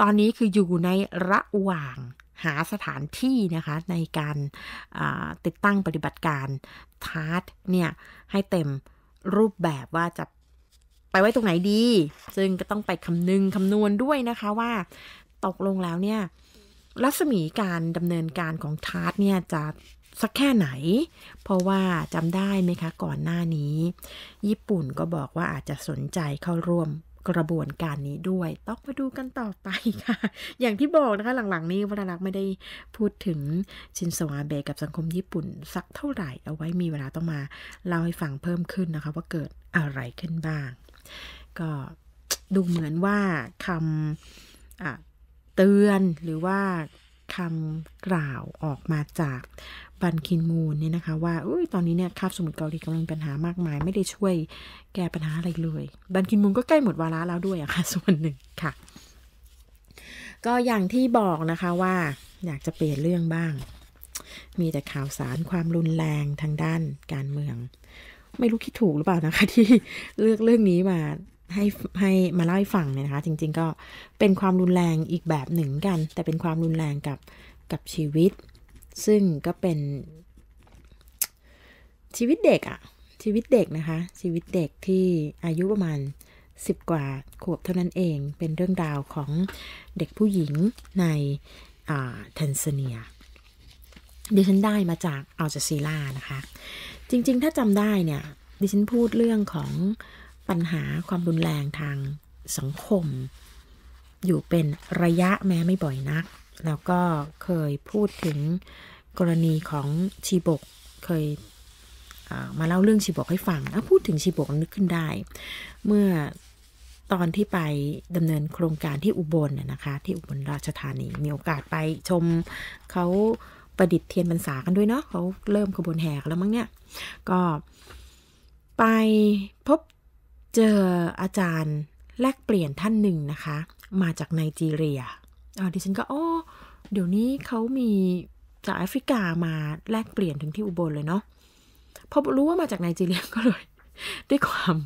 ตอนนี้คืออยู่ในระหว่างหาสถานที่นะคะในการติดตั้งปฏิบัติการ ทาร์ตเนี่ย ให้เต็มรูปแบบว่าจะไปไว้ตรงไหนดี ซึ่งก็ต้องไปคำนึงคำนวณด้วยนะคะว่า ตกลงแล้วเนี่ยรัศมีการดำเนินการของทาร์ตเนี่ยจะสักแค่ไหน เพราะว่าจำได้ไหมคะก่อนหน้านี้ ญี่ปุ่นก็บอกว่าอาจจะสนใจเข้าร่วมกระบวนการนี้ด้วย ต้องมาดูกันต่อไปค่ะ อย่างที่บอกนะคะหลังๆ นี้วรลักไม่ได้พูดถึงชินโซอาเบะกับสังคมญี่ปุ่น สักเท่าไหร่เอาไว้มีเวลาต้องมาเล่าให้ฟังเพิ่มขึ้นนะคะ ว่าเกิดอะไรขึ้นบ้างก็ดูเหมือนว่าคำเตือนหรือว่าคำกล่าวออกมาจากบันคินมูลเนี่ยนะคะ ว่า อุ้ยตอนนี้เนี่ยคาบสมุทรเกาหลีกำลังปัญหามากมาย ไม่ได้ช่วยแก้ปัญหาอะไรเลย บันคินมูลก็ใกล้หมดวาระแล้วด้วยอะคะ่ะ ส่วนหนึ่งค่ะ ก็อย่างที่บอกนะคะว่าอยากจะเปลี่ยนเรื่องบ้าง มีแต่ข่าวสารความรุนแรงทางด้านการเมืองไม่รู้คิดถูกหรือเปล่านะคะที่เลือกเรื่องนี้มา ให้ให้มาเล่าให้ฟังเนี่ยนะคะ จริงๆก็เป็นความรุนแรงอีกแบบหนึ่งกัน แต่เป็นความรุนแรงกับกับชีวิต ซึ่งก็เป็นชีวิตเด็กอะชีวิตเด็กนะคะ ชีวิตเด็กที่อายุประมาณสิบกว่าขวบเท่านั้นเองเป็นเรื่องราวของเด็กผู้หญิงในแทนซาเนียดิฉันได้มาจากอัลจาซีรานะคะจริงๆ ถ้าจำได้เนี่ย ดิฉันพูดเรื่องของปัญหาความรุนแรงทางสังคม อยู่เป็นระยะแม้ไม่บ่อยนัก แล้วก็เคยพูดถึงกรณีของชีบกเคยมาเล่าเรื่องชีบกให้ฟังแล้วพูดถึงชีบกนึกขึ้นได้ เมื่อตอนที่ไปดำเนินโครงการที่อุบลนนะคะที่อุบลราชธานีมีโอกาสไปชมเขาประดิษฐ์เทียนบรรษากันด้วยเนาะเขาเริ่มขบวนแห่แล้วมั้งเนี่ยก็ไปพบเจออาจารย์แลกเปลี่ยนท่านหนึ่งนะคะ มาจากไนจีเรีย อ๋อ ดิฉันก็อ๋อเดี๋ยวนี้เขามีจากแอฟริกามาแลกเปลี่ยนถึงที่อุบลเลยเนาะ พอรู้ว่ามาจากไนจีเรียก็เลย ด้วยความ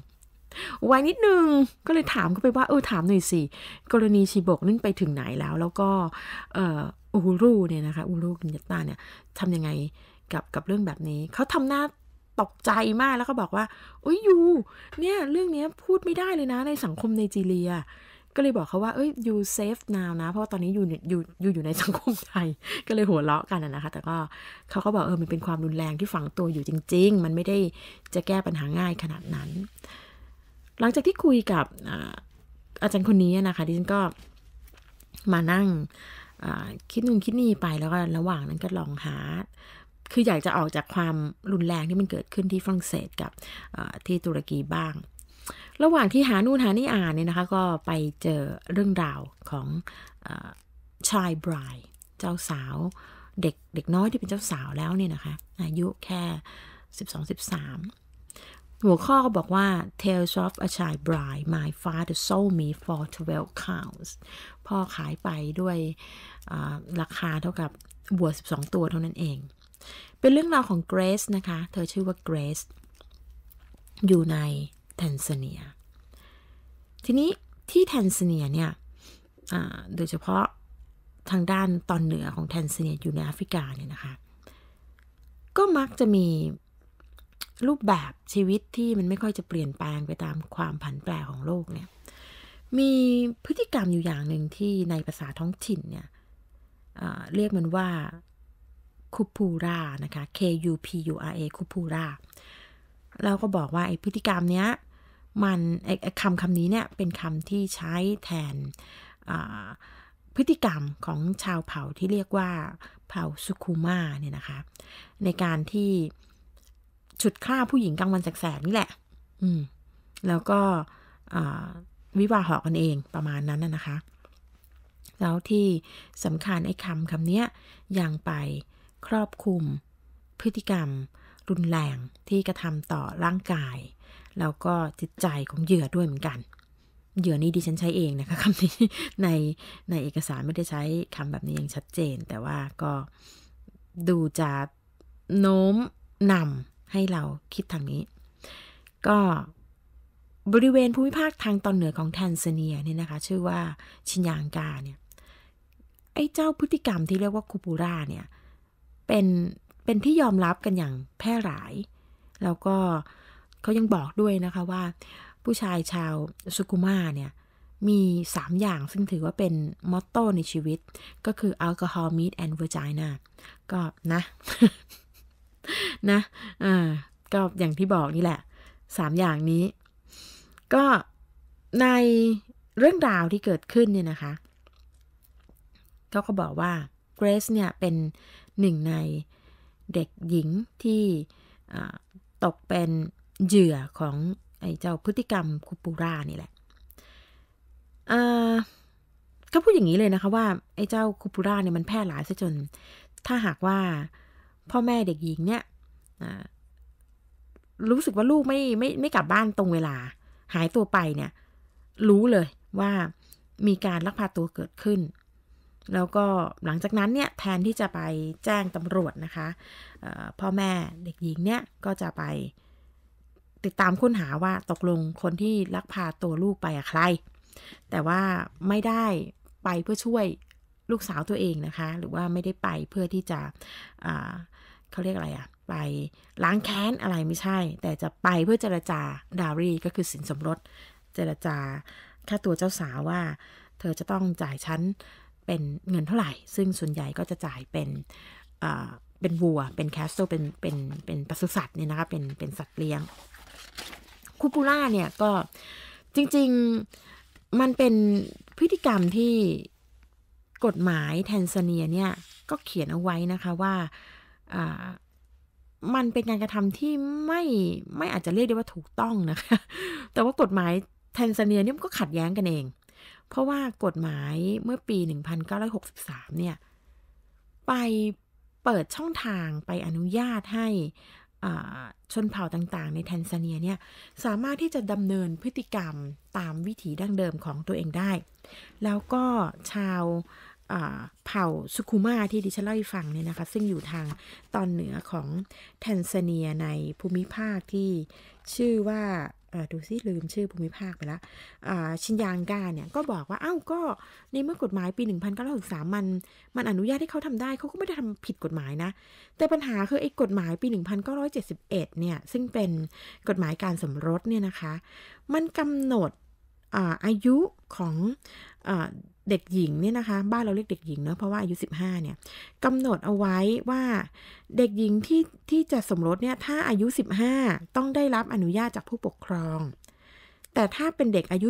ไวนิดนึงก็เลยถามเขาไปว่าเออถามหน่อยสิ กรณีชีบกนั่นไปถึงไหนแล้ว แล้วก็อูรูเนี่ยนะคะอูรูกินยาตาเนี่ยทำยังไงกับกับเรื่องแบบนี้ เขาทำหน้าตกใจมากแล้วก็บอกว่า อุ้ยยูเนี่ยเรื่องนี้พูดไม่ได้เลยนะในสังคมไนจีเรีย ก็เลยบอกเขาว่า เอ้ยยูเซฟนาวนะ เพราะว่าตอนนี้อยู่อยู่อยู่อยู่ในสังคมไทย ก็เลยหัวเราะกันนะคะ แต่ก็เขาก็บอกเออมันเป็นความรุนแรงที่ฝังตัวอยู่จริงๆ มันไม่ได้จะแก้ปัญหาง่ายขนาดนั้น หลังจากที่คุยกับอาจารย์คนนี้นะคะดิฉันก็มานั่งคิดนู่นคิดนี่ไปแล้วก็ระหว่างนั้นก็ลองหาคืออยากจะออกจากความรุนแรงที่มันเกิดขึ้นที่ฝรั่งเศสกับที่ตุรกีบ้าง ระหว่างที่หานู่นหานี่อ่านเนี่ยนะคะ ก็ไปเจอเรื่องราวของชายบรายเจ้าสาว เด็กเด็กน้อยที่เป็นเจ้าสาวแล้วเนี่ยนะคะอายุแค่ 12-13 หัวข้อก็บอกว่า Tales of a Child Bride My Father Sold Me for 12 Counts พ่อขายไปด้วยราคาเท่ากับบัว12 ตัวเท่านั้นเองเป็นเรื่องราวของเกรซนะคะ เธอชื่อว่าเกรซอยู่ในแทนซาเนีย ทีนี้ที่แทนซาเนียเนี่ย โดยเฉพาะทางด้านตอนเหนือของแทนซาเนียอยู่ในแอฟริกาเนี่ยนะคะ ก็มักจะมีรูปแบบชีวิตที่มันไม่ค่อยจะเปลี่ยนแปลงไปตามความผันแปรของโลกเนี่ย มีพฤติกรรมอยู่อย่างหนึ่งที่ในภาษาท้องถิ่นเนี่ย เรียกมันว่าคูปูรานะคะ K U P U R A คูปูราเราก็บอกว่า ไอพฤติกรรมเนี้ย มันไอคำคำนี้เนี่ย เป็นคำที่ใช้แทนพฤติกรรมของชาวเผ่าที่เรียกว่า เผ่าสุคุมาเนี่ยนะคะ ในการที่ฉุดฆ่าผู้หญิงกลางวันแสกๆนี่แหละ อืม แล้วก็วิวาหอกันเองประมาณนั้นนะคะ แล้วที่สำคัญไอ้คำคำนี้ยังไปครอบคลุมพฤติกรรมรุนแรงที่กระทำต่อร่างกาย แล้วก็จิตใจของเหยื่อด้วยเหมือนกัน เหยื่อนี้ดิฉันใช้เองนะคะคำนี้ใน ในเอกสารไม่ได้ใช้คำแบบนี้อย่างชัดเจน แต่ว่าก็ดูจะโน้มนำให้เราคิดทางนี้ ก็บริเวณภูมิภาคทางตอนเหนือของแทนซาเนียเนี่ยนะคะ ชื่อว่าชินยางกาเนี่ย ไอ้เจ้าพฤติกรรมที่เรียกว่าคูปูราเนี่ยเป็น เป็นที่ยอมรับกันอย่างแพร่หลาย แล้วก็เขายังบอกด้วยนะคะว่า ผู้ชายชาวสุกุมาเนี่ย มี3อย่างซึ่งถือว่าเป็นมอตโต้ในชีวิต ก็คือ alcohol meat and vagina ก็นะนะอ่าก็อย่างที่บอกนี่แหละ3อย่างนี้ ก็ในเรื่องราวที่เกิดขึ้นเนี่ยนะคะก็ก็บอกว่าเกรซเนี่ยเป็นหนึ่งในเด็กหญิงที่ตกเป็นเหยื่อของไอ้เจ้าพฤติกรรมคุปูรานี่แหละเก็พูดอย่างนี้เลยนะคะว่าไอ้เจ้าคุปูราเนี่ยมันแพร่หลายซะจน ถ้าหากว่าพ่อแม่เด็กหญิงเนี่ยรู้สึกว่าลูกไม่ไม่ไม่กลับบ้านตรงเวลาหายตัวไปเนี่ย รู้เลยว่ามีการลักพาตัวเกิดขึ้นแล้วก็หลังจากนั้นเนี่ยแทนที่จะไปแจ้งตำรวจนะคะพ่อแม่เด็กหญิงเนี่ยก็จะไป ติดตามค้นหาว่าตกลงคนที่ลักพาตัวลูกไปอะใคร แต่ว่าไม่ได้ไปเพื่อช่วยลูกสาวตัวเองนะคะ หรือว่าไม่ได้ไปเพื่อที่จะเขาเรียกอะไรอะไปล้างแค้นอะไรไม่ใช่ แต่จะไปเพื่อเจรจาดารีก็คือสินสมรสเจรจาค่าตัวเจ้าสาวว่า เธอจะต้องจ่ายชั้นเป็นเงินเท่าไหร่ ซึ่งส่วนใหญ่ก็จะจ่ายเป็นเป็นวัว เป็นแคสโซเป็นเป็นเป็นปศุสัตว์เนี่ยนะคะ เป็นเป็นสัตว์เลี้ยง คูปูล่าเนี่ยก็จริง ๆ มันเป็นพฤติกรรมที่กฎหมายแทนซาเนียเนี่ยก็เขียนเอาไว้นะคะว่ามันเป็นการกระทำที่ไม่ไม่อาจจะเรียกได้ว่าถูกต้องนะคะ แต่ว่ากฎหมายแทนซาเนียเนี่ยมันก็ขัดแย้งกันเองเพราะว่ากฎหมายเมื่อปี 1963 เนี่ย ไปเปิดช่องทางไปอนุญาตให้ชนเผ่าต่าง ๆ ในแทนซาเนียเนี่ย สามารถที่จะดำเนินพฤติกรรมตามวิถีดั้งเดิมของตัวเองได้ แล้วก็ชาวเผ่าสุคุมาที่ดิฉันเล่าให้ฟังเนี่ยนะคะ ซึ่งอยู่ทางตอนเหนือของแทนซาเนียในภูมิภาคที่ชื่อว่าดูซิลืมชื่อภูมิภาค ไปละชินยางกา เนี่ย ก็บอกว่า เอ้า ก็ ในเมื่อกฎหมายปี1963มัน มันอนุญาตให้เขาทำได้เขาก็ไม่ได้ทำผิดกฎหมาย นะ แต่ปัญหา คือ ไอ้กฎหมายปี 1971 เนี่ย ซึ่งเป็นกฎหมายการสมรสเนี่ย นะคะ มันกำหนดอายุของเด็กหญิงเนี่ยนะคะบ้านเราเรียกเด็กหญิงเนาะเพราะว่าอายุ 15เนี่ยกำหนดเอาไว้ว่าเด็กหญิงที่ที่จะสมรสเนี่ยถ้าอายุ 15 ต้องได้รับอนุญาตจากผู้ปกครอง แต่ถ้าเป็นเด็กอายุ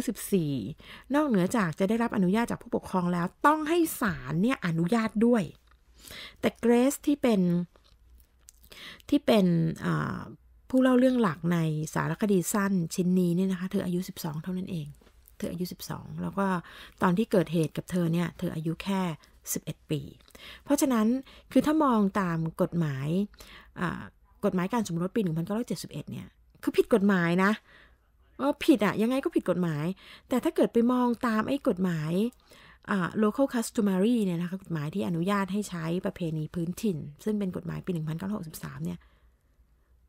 14 นอกเหนือจากจะได้รับอนุญาตจากผู้ปกครองแล้ว ต้องให้ศาลเนี่ยอนุญาตด้วยแต่เกรซที่เป็น ที่เป็นผู้เล่าเรื่องหลักในสารคดีสั้นชิ้นนี้เนี่ยนะคะเธออายุ 12 เท่านั้นเองเธออายุ12 แล้วก็ตอนที่เกิดเหตุกับเธอเนี่ยเธออายุแค่ 11 ปี เพราะฉะนั้นคือถ้ามองตามกฎหมายกฎหมายการสมรสปี1971 เนี่ย คือผิดกฎหมายนะว่าผิดอะยังไงก็ผิดกฎหมาย แต่ถ้าเกิดไปมองตามไอ้กฎหมาย local customary เนี่ยนะคะกฎหมายที่อนุญาตให้ใช้ประเพณีพื้นถิ่น ซึ่งเป็นกฎหมายปี 1963 เนี่ย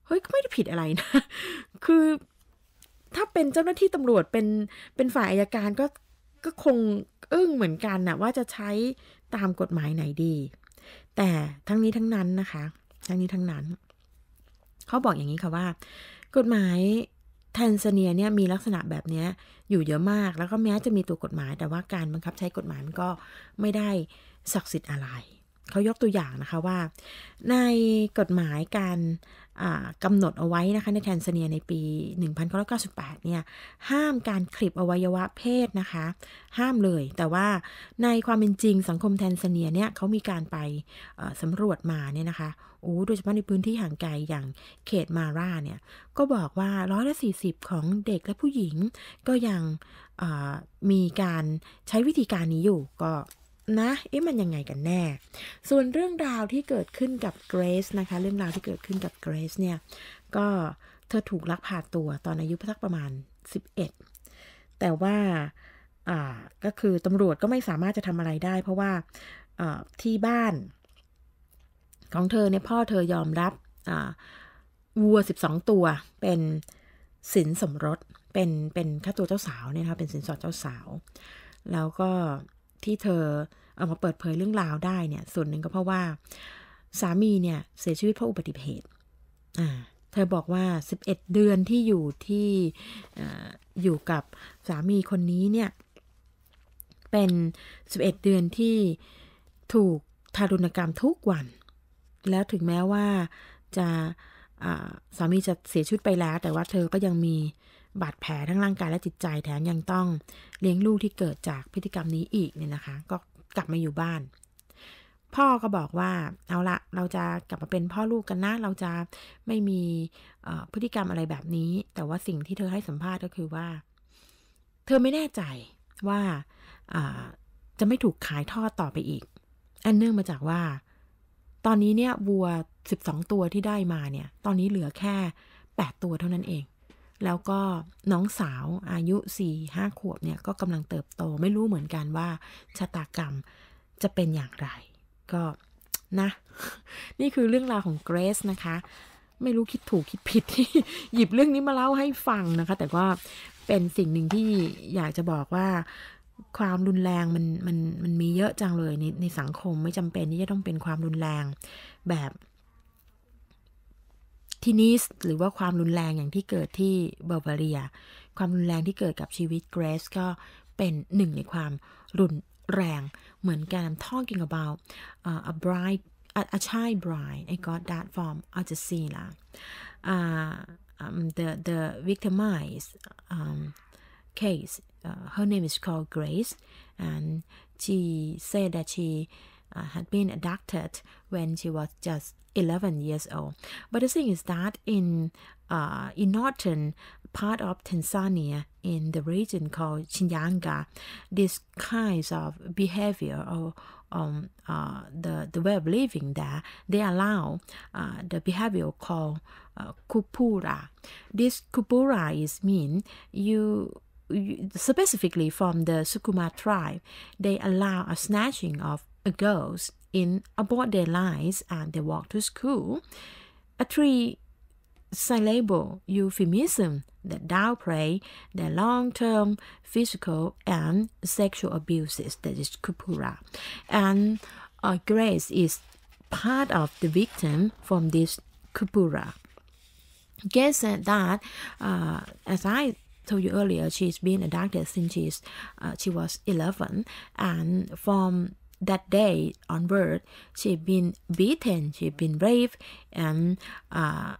เฮ้ยก็ไม่ได้ผิดอะไรนะ คือถ้าเป็นเจ้าหน้าที่ตำรวจเป็นเป็นฝ่ายอายการก็ก็คงอึ้งเหมือนกันนะว่าจะใช้ตามกฎหมายไหนดี แต่ทั้งนี้ทั้งนั้นนะคะทั้งนี้ทั้งนั้นเขาบอกอย่างนี้ค่ะว่า กฎหมายแทนซาเนียเนี่ยมีลักษณะแบบนี้อยู่เยอะมากแล้วก็แม้จะมีตัวกฎหมายแต่ว่าการบังคับใช้กฎหมายมันก็ไม่ได้ศักดิ์สิทธิ์อะไรเขายกตัวอย่างนะคะว่า ในกฎหมายการกำหนดเอาไว้นะคะ ในแทนซาเนียในปี 1998 เนี่ย ห้ามการคลิปอวัยวะเพศนะคะ ห้ามเลย แต่ว่าในความเป็นจริงสังคมแทนซาเนียเนี่ย เขามีการไปสำรวจมาเนี่ยนะคะ โอ้โดยเฉพาะในพื้นที่ห่างไกลอย่างเขตมารา เนี่ย ก็บอกว่าร้อยละส40 ของเด็กและผู้หญิงก็ยังมีการใช้วิธีการนี้อยู่ก็นะเอ๊ะมันยังไงกันแน่ ส่วนเรื่องราวที่เกิดขึ้นกับเกรซนะคะเรื่องราวที่เกิดขึ้นกับเกรซเนี่ยก็เธอถูกลักพาตัวตอนอายุพักประมาณ 11 แต่ว่าก็คือตำรวจก็ไม่สามารถจะทำอะไรได้เพราะว่าที่บ้านของเธอเนี่ยพ่อเธอยอมรับวัว12 ตัว เป็น สินสมรสเป็นเป็นค่าตัวเจ้าสาวเนี่ยนะคะเป็นสินสอดเจ้าสาว แล้วก็ที่เธอ เอามาเปิดเผยเรื่องราวได้เนี่ยส่วนหนึ่งก็เพราะว่าสามี เนี่ย เสียชีวิตเพราะอุบัติเหตุอ่าเธอบอกว่า 11 เดือนที่อยู่ที่อยู่กับสามีคนนี้เนี่ย เป็น 11 เดือนที่ถูกทารุณกรรมทุกวัน แล้วถึงแม้ว่าจะสามีจะเสียชีวิตไปแล้ว แต่ว่าเธอก็ยังมีบาดแผลทั้งร่างกายและจิตใจแถมยังต้องเลี้ยงลูกที่เกิดจากพฤติกรรมนี้อีกเนี่ยนะคะ ก็กลับมาอยู่บ้าน พ่อก็บอกว่าเอาละเราจะกลับมาเป็นพ่อลูกกันนะเราจะไม่มีพฤติกรรมอะไรแบบนี้ แต่ว่าสิ่งที่เธอให้สัมภาษณ์ก็คือว่า เธอไม่แน่ใจว่า จะไม่ถูกขายทอดต่อไปอีก อันเนื่องมาจากว่า ตอนนี้เนี่ยวัว12 ตัวที่ได้มาเนี่ย ตอนนี้เหลือแค่8ตัวเท่านั้นเองแล้วก็น้องสาวอายุ4าขวบเนี่ยก็กำลังเติบโต ไม่รู้เหมือนกันว่าชะตากรรมจะเป็นอย่างไร ก็นะ นี่คือเรื่องราวของเกรซนะคะ ไม่รู้คิดถูกคิดผิดที่หยิบเรื่องนี้มาเล่าให้ฟังนะคะ แต่ว่าเป็นสิ่งหนึ่งที่อยากจะบอกว่า ความรุนแรงมันมันมันมี เยอะจังเลยในในสังคมไม่จำเป็นที่จะต้องเป็นความรุนแรงแบบทีนิสหรือว่าความรุนแรงอย่างที่เกิดที่เบอร์เบเรีย ความรุนแรงที่เกิดกับชีวิตเกรซก็เป็นหนึ่งในความรุนแรงเหมือนกัน talking about uh, a bride a, a child bride I got that from a l j a z e i r a the the victimized um, case uh, her name is called Grace and she said that she Uh, had been abducted when she was just 11 years old. But the thing is that in uh, in northern part of Tanzania, in the region called Chinyanga, these kinds of behavior or um, uh, the, the way of living there, they allow uh, the behavior called uh, kupura. This kupura is mean you specifically from the Sukuma tribe, they allow a snatching of girls in about their lives and they walk to school. A three syllable euphemism that downplay the long-term physical and sexual abuses that is kupura. And uh, grace is part of the victim from this kupura. Grace said that, uh, as I told you earlier, she's been a doctor since she's, uh, she was 11, and from that day onward, she had been beaten, she had been raped, and uh,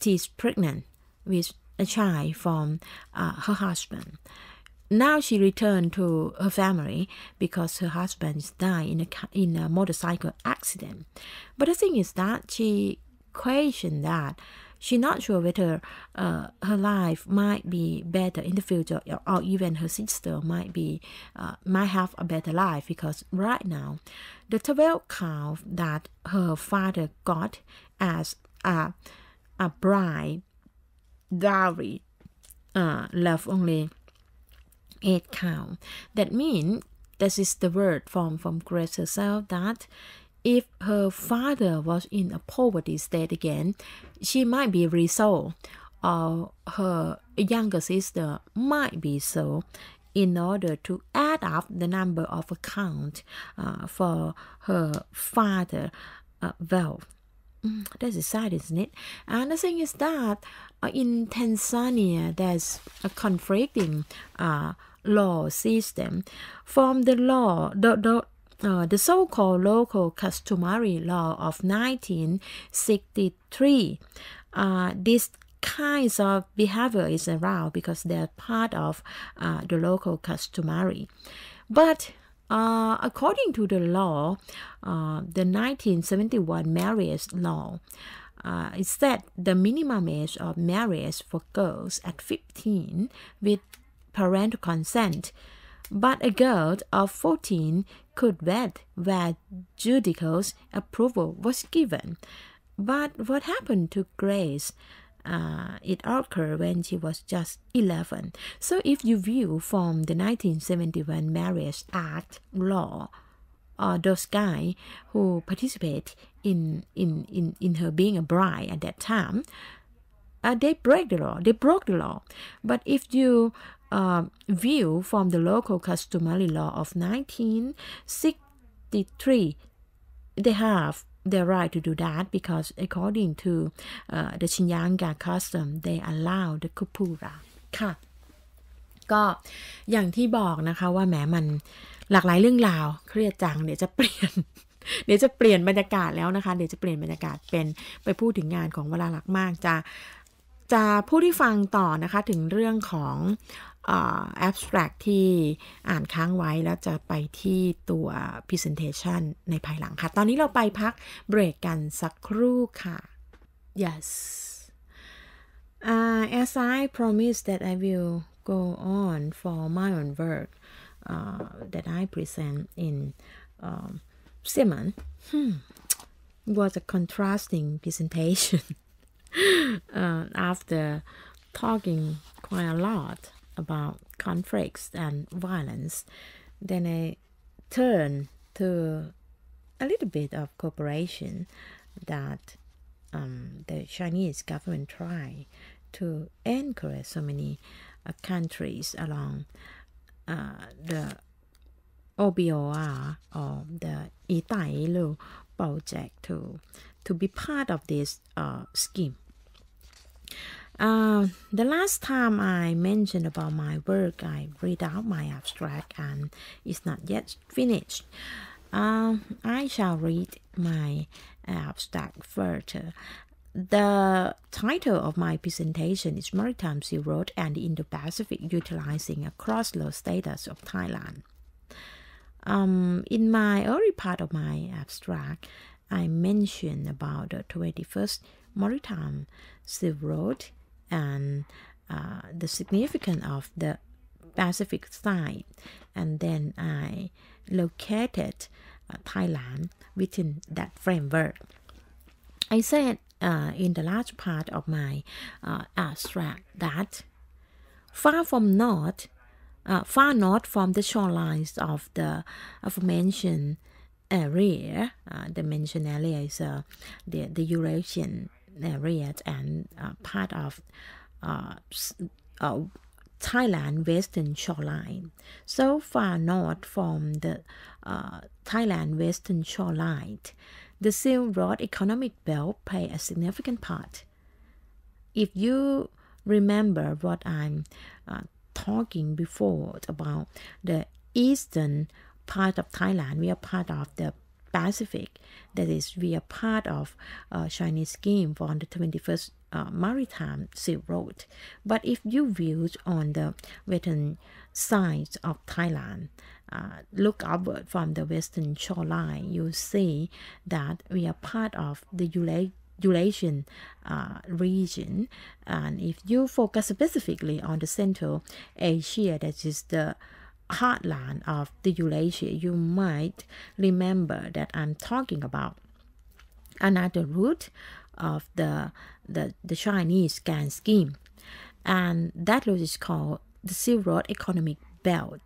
she's pregnant with a child from uh, her husband. Now she returned to her family because her husband died in a, in a motorcycle accident. But the thing is that she questioned that She's not sure whether uh, her life might be better in the future, or even her sister might be uh, might have a better life because right now, the 12 cow that her father got as a a bride dowry uh, left only eight cow. That means this is the word from from Grace herself that if her father was in a poverty state again, she might be resold, or her younger sister might be so, in order to add up the number of accounts uh, for her father uh, wealth. Mm, that's sad, isn't it? And the thing is that uh, in Tanzania, there's a conflicting uh, law system. From the law, the, the uh, the so-called local customary law of 1963. Uh, this kinds of behavior is around because they're part of uh, the local customary. But uh, according to the law, uh, the 1971 marriage law, uh, it said the minimum age of marriage for girls at 15 with parental consent, but a girl of 14 could vet where judicial's approval was given. But what happened to Grace? Uh, it occurred when she was just 11. So if you view from the 1971 Marriage Act law, uh, those guys who participate in, in, in, in her being a bride at that time, uh, they break the law. They broke the law. But if you uh, view from the local customary law of 1963. They have the right to do that because according to uh, the Shinyanga custom, they allow the kupura. ค่ะ ก็ อย่างที่บอกนะคะว่าแหมมันหลากหลายเรื่องราวเครียดจังเดี๋ยวจะเปลี่ยน เดี๋ยวจะเปลี่ยนบรรยากาศแล้วนะคะ เดี๋ยวจะเปลี่ยนบรรยากาศเป็น ไปพูดถึงงานของเวลาหลักมากจะ จะพูดที่ฟังต่อนะคะ ถึงเรื่องของแอบสแตรกที่อ่านค้างไว้แล้ว จะ ไปที่ตัว Presentation ในภายหลัง ค่ะ ตอนนี้เราไปพักเบรกกันสักครู่ค่ะ yes uh, as I promised that I will go on for my own work uh, that I present in u h Simon hmm, was a contrasting presentation uh, after talking quite a lot about conflicts and violence, then I turn to a little bit of cooperation that um, the Chinese government tried to encourage so many uh, countries along uh, the OBOR or the Itailu project to to be part of this uh, scheme. Uh, the last time I mentioned about my work, I read out my abstract and it's not yet finished. Uh, I shall read my abstract further. The title of my presentation is Maritime Sea Road and the Indo-Pacific Utilizing a cross Status of Thailand. Um, in my early part of my abstract, I mentioned about the 21st Maritime Sea Road and uh, the significance of the Pacific side, and then I located uh, Thailand within that framework. I said uh, in the last part of my uh, abstract that far from north, uh, far north from the shorelines of the aforementioned area, uh, the mentioned area is uh, the, the Eurasian areas and uh, part of uh, uh, Thailand western shoreline. So far north from the uh, Thailand western shoreline, the Silk Road economic belt play a significant part. If you remember what I'm uh, talking before about the eastern part of Thailand, we are part of the Pacific, that is, we are part of uh, Chinese scheme on the 21st uh, maritime Silk Road. But if you view on the western side of Thailand, uh, look upward from the western shoreline, you see that we are part of the Eurasia Eurasian uh, region. And if you focus specifically on the Central Asia, that is the heartland of the Eurasia, you might remember that I'm talking about. Another root of the, the, the Chinese GAN scheme. And that route is called the Silk Road Economic Belt.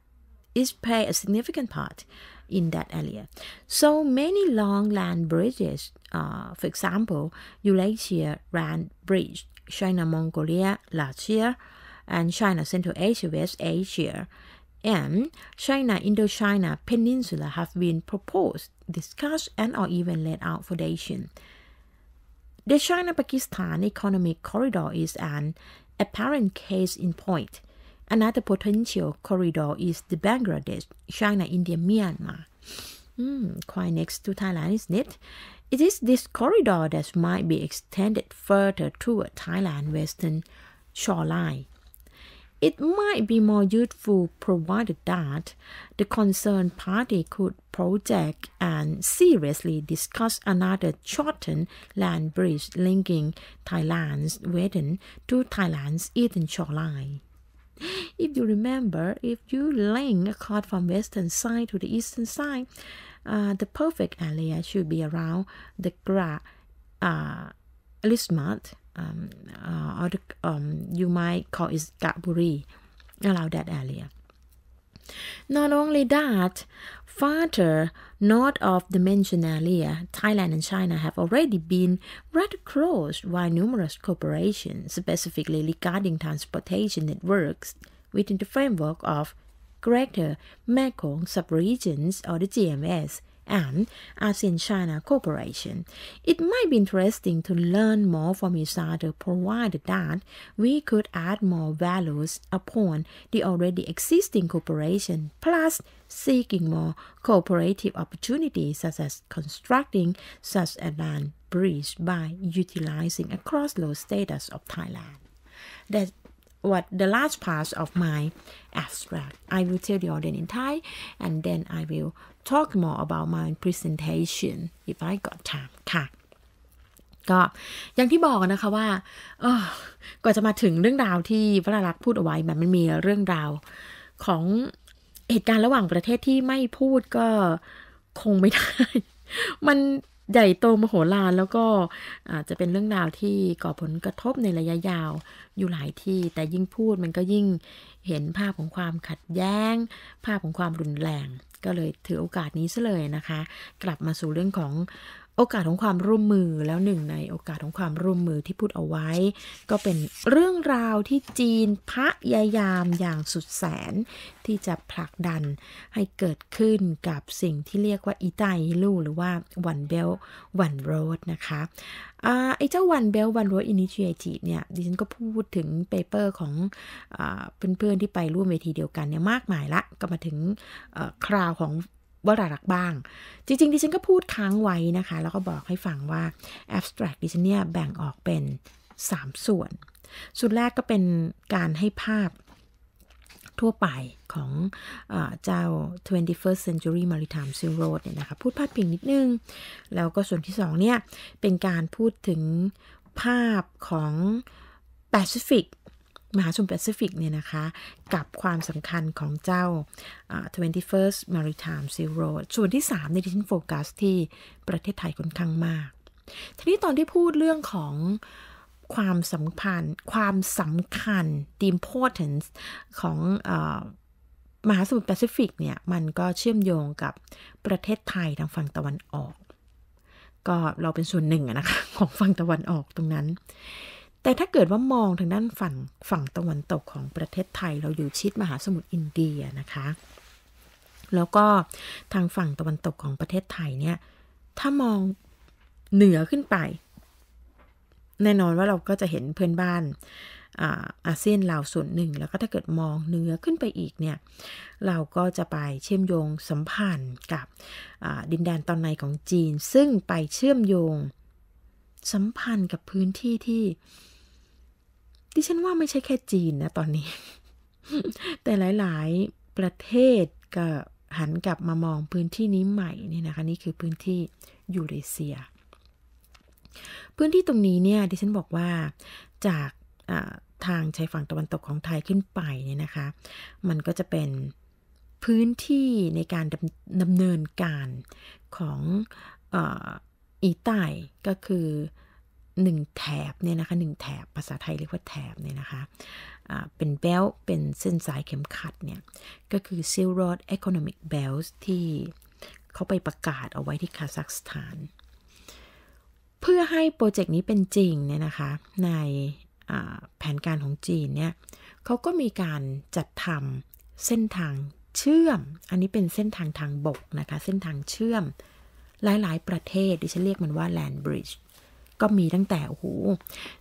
It play a significant part in that area. So many long land bridges, uh, for example, Eurasia Land Bridge, China Mongolia last year, and China Central Asia West Asia and China Indochina Peninsula have been proposed, discussed, and are even laid out for Asian. The China-Pakistan Economic Corridor is an apparent case in point. Another potential corridor is the Bangladesh, China, India, Myanmar. Hmm, quite next to Thailand, isn't it? It is this corridor that might be extended further toward Thailand western shoreline. It might be more useful provided that the concerned party could project and seriously discuss another shortened land bridge linking Thailand's Western to Thailand's Eastern shoreline. If you remember, if you link a cord from western side to the eastern side, uh, the perfect area should be around the Gra uh, Lismart um, uh, or the, um, you might call it Gaburi, around that area. Not only that, further north of the mentioned area, Thailand and China have already been rather close by numerous corporations, specifically regarding transportation networks within the framework of Greater Mekong Subregions or the GMS and ASEAN China cooperation. It might be interesting to learn more from each other provided that we could add more values upon the already existing cooperation plus seeking more cooperative opportunities such as constructing such a land bridge by utilizing a cross status of Thailand. That's what the last part of my abstract. I will tell the audience in Thai and then I will talk more about my presentation if I got time ค่ะ ก็อย่างที่บอกนะคะว่าก่อจะมาถึงเรื่องราวที่วราลักษ์พูดเอาไว้มันมีเรื่องราวของเหตุการณ์ระหว่างประเทศที่ไม่พูดก็คงไม่ได้ มันใหญ่โตมโหฬารแล้วก็อาจจะเป็นเรื่องราวที่ก่อผลกระทบในระยะยาวอยู่หลายที่แต่ยิ่งพูดมันก็ยิ่งเห็นภาพของความขัดแย้ง ภาพของความรุนแรงก็เลยถือโอกาสนี้ซะเลยนะคะ กลับมาสู่เรื่องของโอกาสของความร่วมมือแล้วหนึ่งในโอกาสของความร่วมมือที่พูดเอาไว้ ก็เป็นเรื่องราวที่จีนพยายามอย่างสุดแสน ที่จะผลักดันให้เกิดขึ้นกับสิ่งที่เรียกว่าอีไตลู่หรือว่าวันเบลวันโรดนะคะไอ้เจ้าวันเบลวันโรดอินิเชียทีเนี่ยดิฉันก็พูดถึงเปเปอร์ของเพื่อนๆที่ไปร่วมเวทีเดียวกันเนี่ยมากมายละก็มาถึงคราวของวรารักบ้าง จริงๆดิฉันก็พูดค้างไว้นะคะ แล้วก็บอกให้ฟังว่า abstract ดิฉันเนี่ยแบ่งออกเป็น 3 ส่วน ส่วนแรกก็เป็นการให้ภาพทั่วไปของเจ้า 21st century maritime silk road เนี่ยนะคะ พูดภาพเพียงนิดนึง แล้วก็ส่วนที่สองเนี่ยเป็นการพูดถึงภาพของ Pacific มหาสมุทรแปซิฟิกเนี่ยนะคะ กับความสำคัญของเจ้า 21st Maritime Sea Road ส่วนที่3ในดิฉันโฟกัสที่ประเทศไทยค่อนข้างมาก ทีนี้ตอนที่พูดเรื่องของความสำคัญความสำคัญ the importance ของมหาสมุทรแปซิฟิกเนี่ยมันก็เชื่อมโยงกับประเทศไทยทางฝั่งตะวันออก ก็เราเป็นส่วนหนึ่งนะคะ ของฝั่งตะวันออกตรงนั้นแต่ถ้าเกิดว่ามองทางด้านฝั่งฝั่งตะวันตกของประเทศไทยเราอยู่ชิดมหาสมุทรอินเดียนะคะ แล้วก็ทางฝั่งตะวันตกของประเทศไทยเนี่ยถ้ามองเหนือขึ้นไป แน่นอนว่าเราก็จะเห็นเพื่อนบ้านอาเซียนลาวส่วนหนึ่ง แล้วก็ถ้าเกิดมองเนื้อขึ้นไปอีกเนี่ยเราก็จะไปเชื่อมโยงสัมพันธ์กับดินแดนตอนในของจีน ซึ่งไปเชื่อมโยงสัมพันธ์กับพื้นที่ที่ดิฉันว่าไม่ใช่แค่จีนนะตอนนี้ แต่หลายๆ ประเทศก็หันกลับมามองพื้นที่นี้ใหม่นี่นะคะ นี่คือพื้นที่ยูเรเซีย พื้นที่ตรงนี้เนี่ย ดิฉันบอกว่าจากทางชายฝั่งตะวันตกของไทยขึ้นไปเนี่ยนะคะ มันก็จะเป็นพื้นที่ในการดำดำเนินการของอีใต้ก็คือหนึ่งแถบเนี่ยนะคะหนึ่งแถบภาษาไทยเรียกว่าแถบเนี่ยนะคะะเป็นเบลเป็นเส้นสายเข็มขัดเนี่ยก็คือ Silk Road Economic Belt ที่เขาไปประกาศเอาไว้ที่คาซัคสถาน เพื่อให้โปรเจกต์นี้เป็นจริงเนี่ยนะคะในแผนการของจีนเนี่ยเขาก็มีการจัดทำเส้นทางเชื่อมอันนี้เป็นเส้นทางทางบกนะคะ เส้นทางเชื่อมหลายๆ ประเทศดิฉันเรียกมันว่า land bridge ก็มีตั้งแต่โอ้โห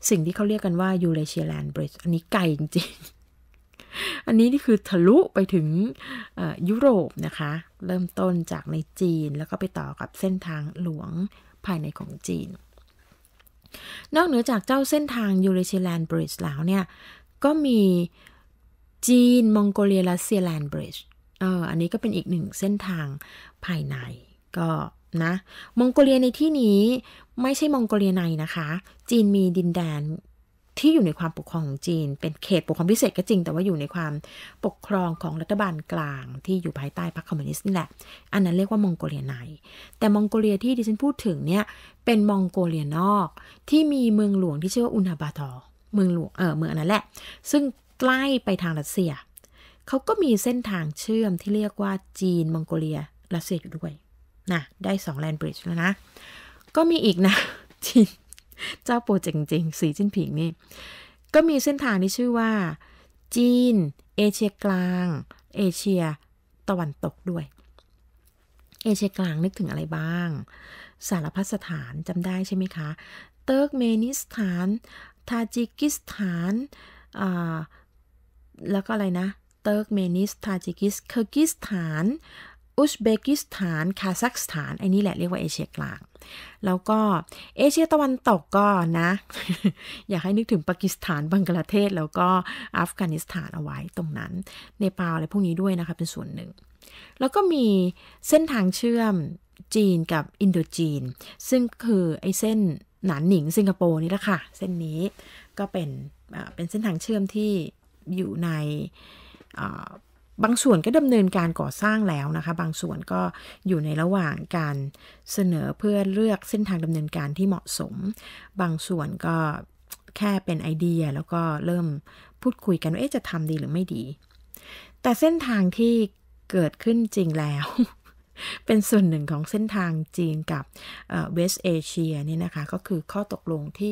สิ่งที่เขาเรียกกันว่ายูเรเชียแลนด์บริดจ์อันนี้ไกลจริงอันนี้นี่คือทะลุไปถึงยุโรปนะคะ เริ่มต้นจากในจีน แล้วก็ไปต่อกับเส้นทางหลวงภายในของจีน นอกเหนือจากเจ้าเส้นทางยูเรเชียแลนด์บริดจ์แล้วเนี่ย ก็มีจีนมองโกเลียและเซียแลนด์บริดจ์อันนี้ก็เป็นอีกหนึ่งเส้นทางภายในก็นะมองโกเลียในที่นี้ ไม่ใช่มองโกเลียในนะคะ จีนมีดินแดนที่อยู่ในความปกครองของจีน เป็นเขตปกครองพิเศษก็จริงแต่ว่าอยู่ในความปกครองของรัฐบาลกลาง ที่อยู่ภายใต้พรรคคอมมิวนิสต์นี่แหละ อันนั้นเรียกว่ามองโกเลียในแต่มองโกเลียที่ดิฉันพูดถึงเนี่ยเป็นมองโกเลียนอกที่มีเมืองหลวงที่ชื่อว่าอุนาบาทอเมืองหลวงเออเมืองนั้นแหละซึ่งใกล้ไปทางรัสเซียเขาก็มีเส้นทางเชื่อมที่เรียกว่าจีนมองโกเลียรัสเซียอยู่ด้วยนะได้2แลนบริดจ์แล้วนะ ก็มีอีกนะจีนเจ้าโปรเจกต์จริงสีจิ้นผิงนี่ ก็มีเส้นทางที่ชื่อว่าจีน เอเชียกลาง เอเชีย ตะวันตกด้วย เอเชียกลางนึกถึงอะไรบ้าง สารพัดสถานจำได้ใช่ไหมคะ เติร์กเมนิสถาน ทาจิกิสถานแล้วก็อะไรนะ เติร์กเมนิสทาจิกิสเคิร์กิสถานอุซเบกิสถาน คาซัคสถานไอ้นี่ แหละเรียกว่าเอเชียกลาง แล้วก็เอเชียตะวันตกก็นะ อยากให้นึกถึงปากีสถาน บังกลาเทศ แล้วก็อัฟกานิสถานเอาไว้ตรงนั้น เนปาลอะไรพวกนี้ด้วยนะคะเป็นส่วนหนึ่ง แล้วก็มีเส้นทางเชื่อมจีนกับอินโดจีน ซึ่งคือไอ้เส้นหนานหนิง สิงคโปร์นี่แหละค่ะ เส้นนี้ก็เป็นเป็นเส้นทางเชื่อมที่อยู่ในบางส่วนก็ดำเนินการก่อสร้างแล้วนะคะ บางส่วนก็อยู่ในระหว่างการเสนอเพื่อเลือกเส้นทางดำเนินการที่เหมาะสม บางส่วนก็แค่เป็นไอเดีย แล้วก็เริ่มพูดคุยกัน ว่าจะทำดีหรือไม่ดี แต่เส้นทางที่เกิดขึ้นจริงแล้ว เป็นส่วนหนึ่งของเส้นทางจีนกับเวสเอเชียเนี่ยนะคะก็คือข้อตกลงที่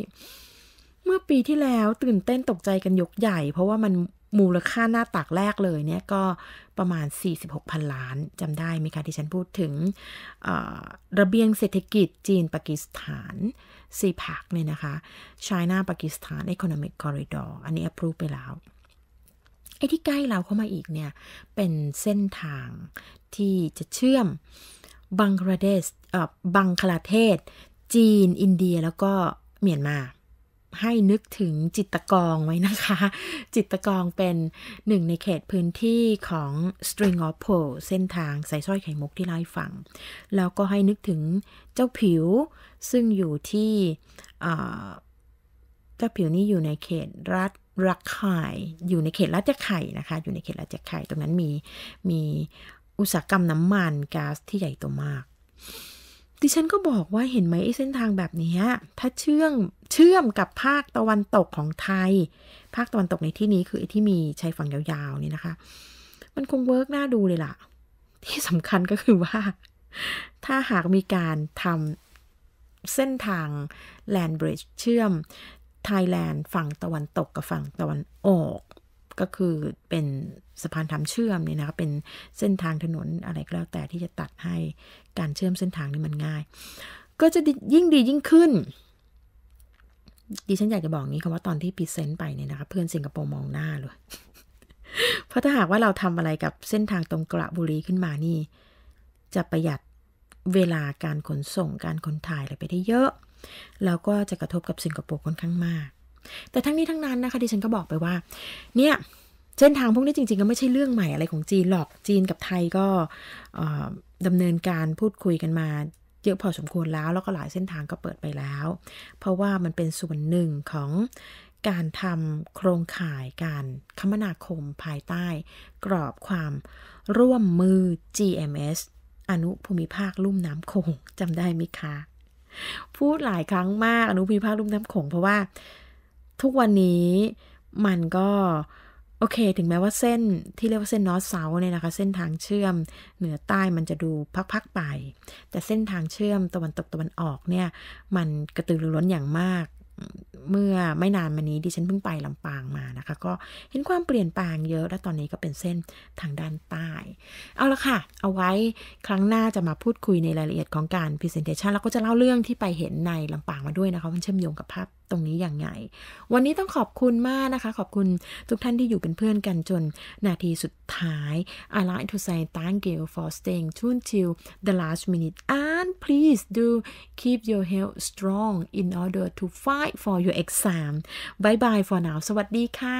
เมื่อปีที่แล้วตื่นเต้นตกใจกันยกใหญ่เพราะว่ามันมูลค่าหน้าตักแรกเลยเนี่ยก็ประมาณ 46,000 ล้านจำได้ไหมคะที่ฉันพูดถึงระเบียงเศรษฐกิจจีนปากีสถานซีพักเนี่ยนะคะ China ปากีสถาน Economic Corridor อันนี้อ p p r o ไปแล้ว ไอ้ที่ใกล้เราเข้ามาอีกเนี่ย เป็นเส้นทางที่จะเชื่อมบังลาเทศบังคลาเทศ จีน อินเดียแล้วก็เมียนมาให้นึกถึงจิตกองไว้นะคะ จิตกองเป็นหนึ่งในเขตพื้นที่ของ String of p o เส้นทางสายสร้อยไข่มุกที่ไล่ฝั่ง แล้วก็ให้นึกถึงเจ้าผิวซึ่งอยู่ที่เจ้าผิวนี้อยู่ในเขตรัฐรักไข่อยู่ในเขตรัฐจะไข่นะคะ อยู่ในเขตรัฐจะไข่ตรงนั้นมี มีอุตสาหกรรมน้ำมันก๊าซที่ใหญ่โตมากดิฉันก็บอกว่าเห็นไหมไอ้เส้นทางแบบนี้ถ้าเชื่อมเชื่อมกับภาคตะวันตกของไทย ภาคตะวันตกในที่นี้คือไอ้ที่มีชายฝั่งยาวๆ นี่นะคะ มันคงเวิร์กน่าดูเลยล่ะ ที่สำคัญก็คือว่า ถ้าหากมีการทำเส้นทางแลนบริดจ์เชื่อมไทยแลนด์ฝั่งตะวันตกกับฝั่งตะวันออก ก็คือเป็นสะพานทำเชื่อมเนี่ยนะคะเป็นเส้นทางถนนอะไรก็แล้ว แต่ที่จะตัดให้การเชื่อมเส้นทางนี่มันง่าย ก็จะยิ่งดียิ่งขึ้น ดิฉันอยากจะบอกงี้คำว่าตอนที่พรีเซนต์ไปเนี่ยนะคะเพื่อนสิงคโปร์มองหน้าเลย เพราะถ้าหากว่าเราทำอะไรกับเส้นทางตรงกระบุรีขึ้นมานี่ จะประหยัดเวลาการขนส่งการขนถ่ายอะไรไปได้เยอะ แล้วก็จะกระทบกับสิงคโปร์ค่อนข้างมาก แต่ทั้งนี้ทั้งนั้นนะคะดิฉันก็บอกไปว่า เนี่ยเส้นทางพวกนี้จริง ๆ ก็ไม่ใช่เรื่องใหม่อะไรของจีนหรอกจีนกับไทยก็ดำเนินการพูดคุยกันมาเยอะพอสมควรแล้วแล้วก็หลายเส้นทางก็เปิดไปแล้ว เพราะว่ามันเป็นส่วนหนึ่งของการทำโครงข่ายการคมนาคมภายใต้ กรอบความร่วมมือ GMS อนุภูมิภาคลุ่มน้ำคงจำได้ไหมคะ พูดหลายครั้งมากอนุภูมิภาคลุ่มน้ำคง เพราะว่าทุกวันนี้มันก็เโอเค ถึงแม้ว่าเส้นที่เรียกว่าเส้นนอตเซาเนี่ยนะคะ เส้นทางเชื่อมเหนือใต้มันจะดูพักๆไป แต่เส้นทางเชื่อมตะวันตกตะวันออกเนี่ยมันกระตือรือร้นอย่างมาก เมื่อไม่นานมานี้ดิฉันเพิ่งไปลำปางมานะคะก็เห็นความเปลี่ยนแปลงเยอะ และตอนนี้ก็เป็นเส้นทางด้านใต้ เอาละค่ะ เอาไว้ครั้งหน้าจะมาพูดคุยในรายละเอียดของการพรีเซนเทชันแล้วก็จะเล่าเรื่องที่ไปเห็นในลำปางมาด้วยนะคะมันเชื่อมโยงกับภาพตรงนี้อย่างใหญ่วันนี้ต้องขอบคุณมากนะคะ ขอบคุณทุกท่านที่อยู่เป็นเพื่อนกันจน นาทีสุดท้าย I like to say thank you for staying tuned till the last minute and please do keep your health strong in order to fight for your exam bye bye for now สวัสดีค่ะ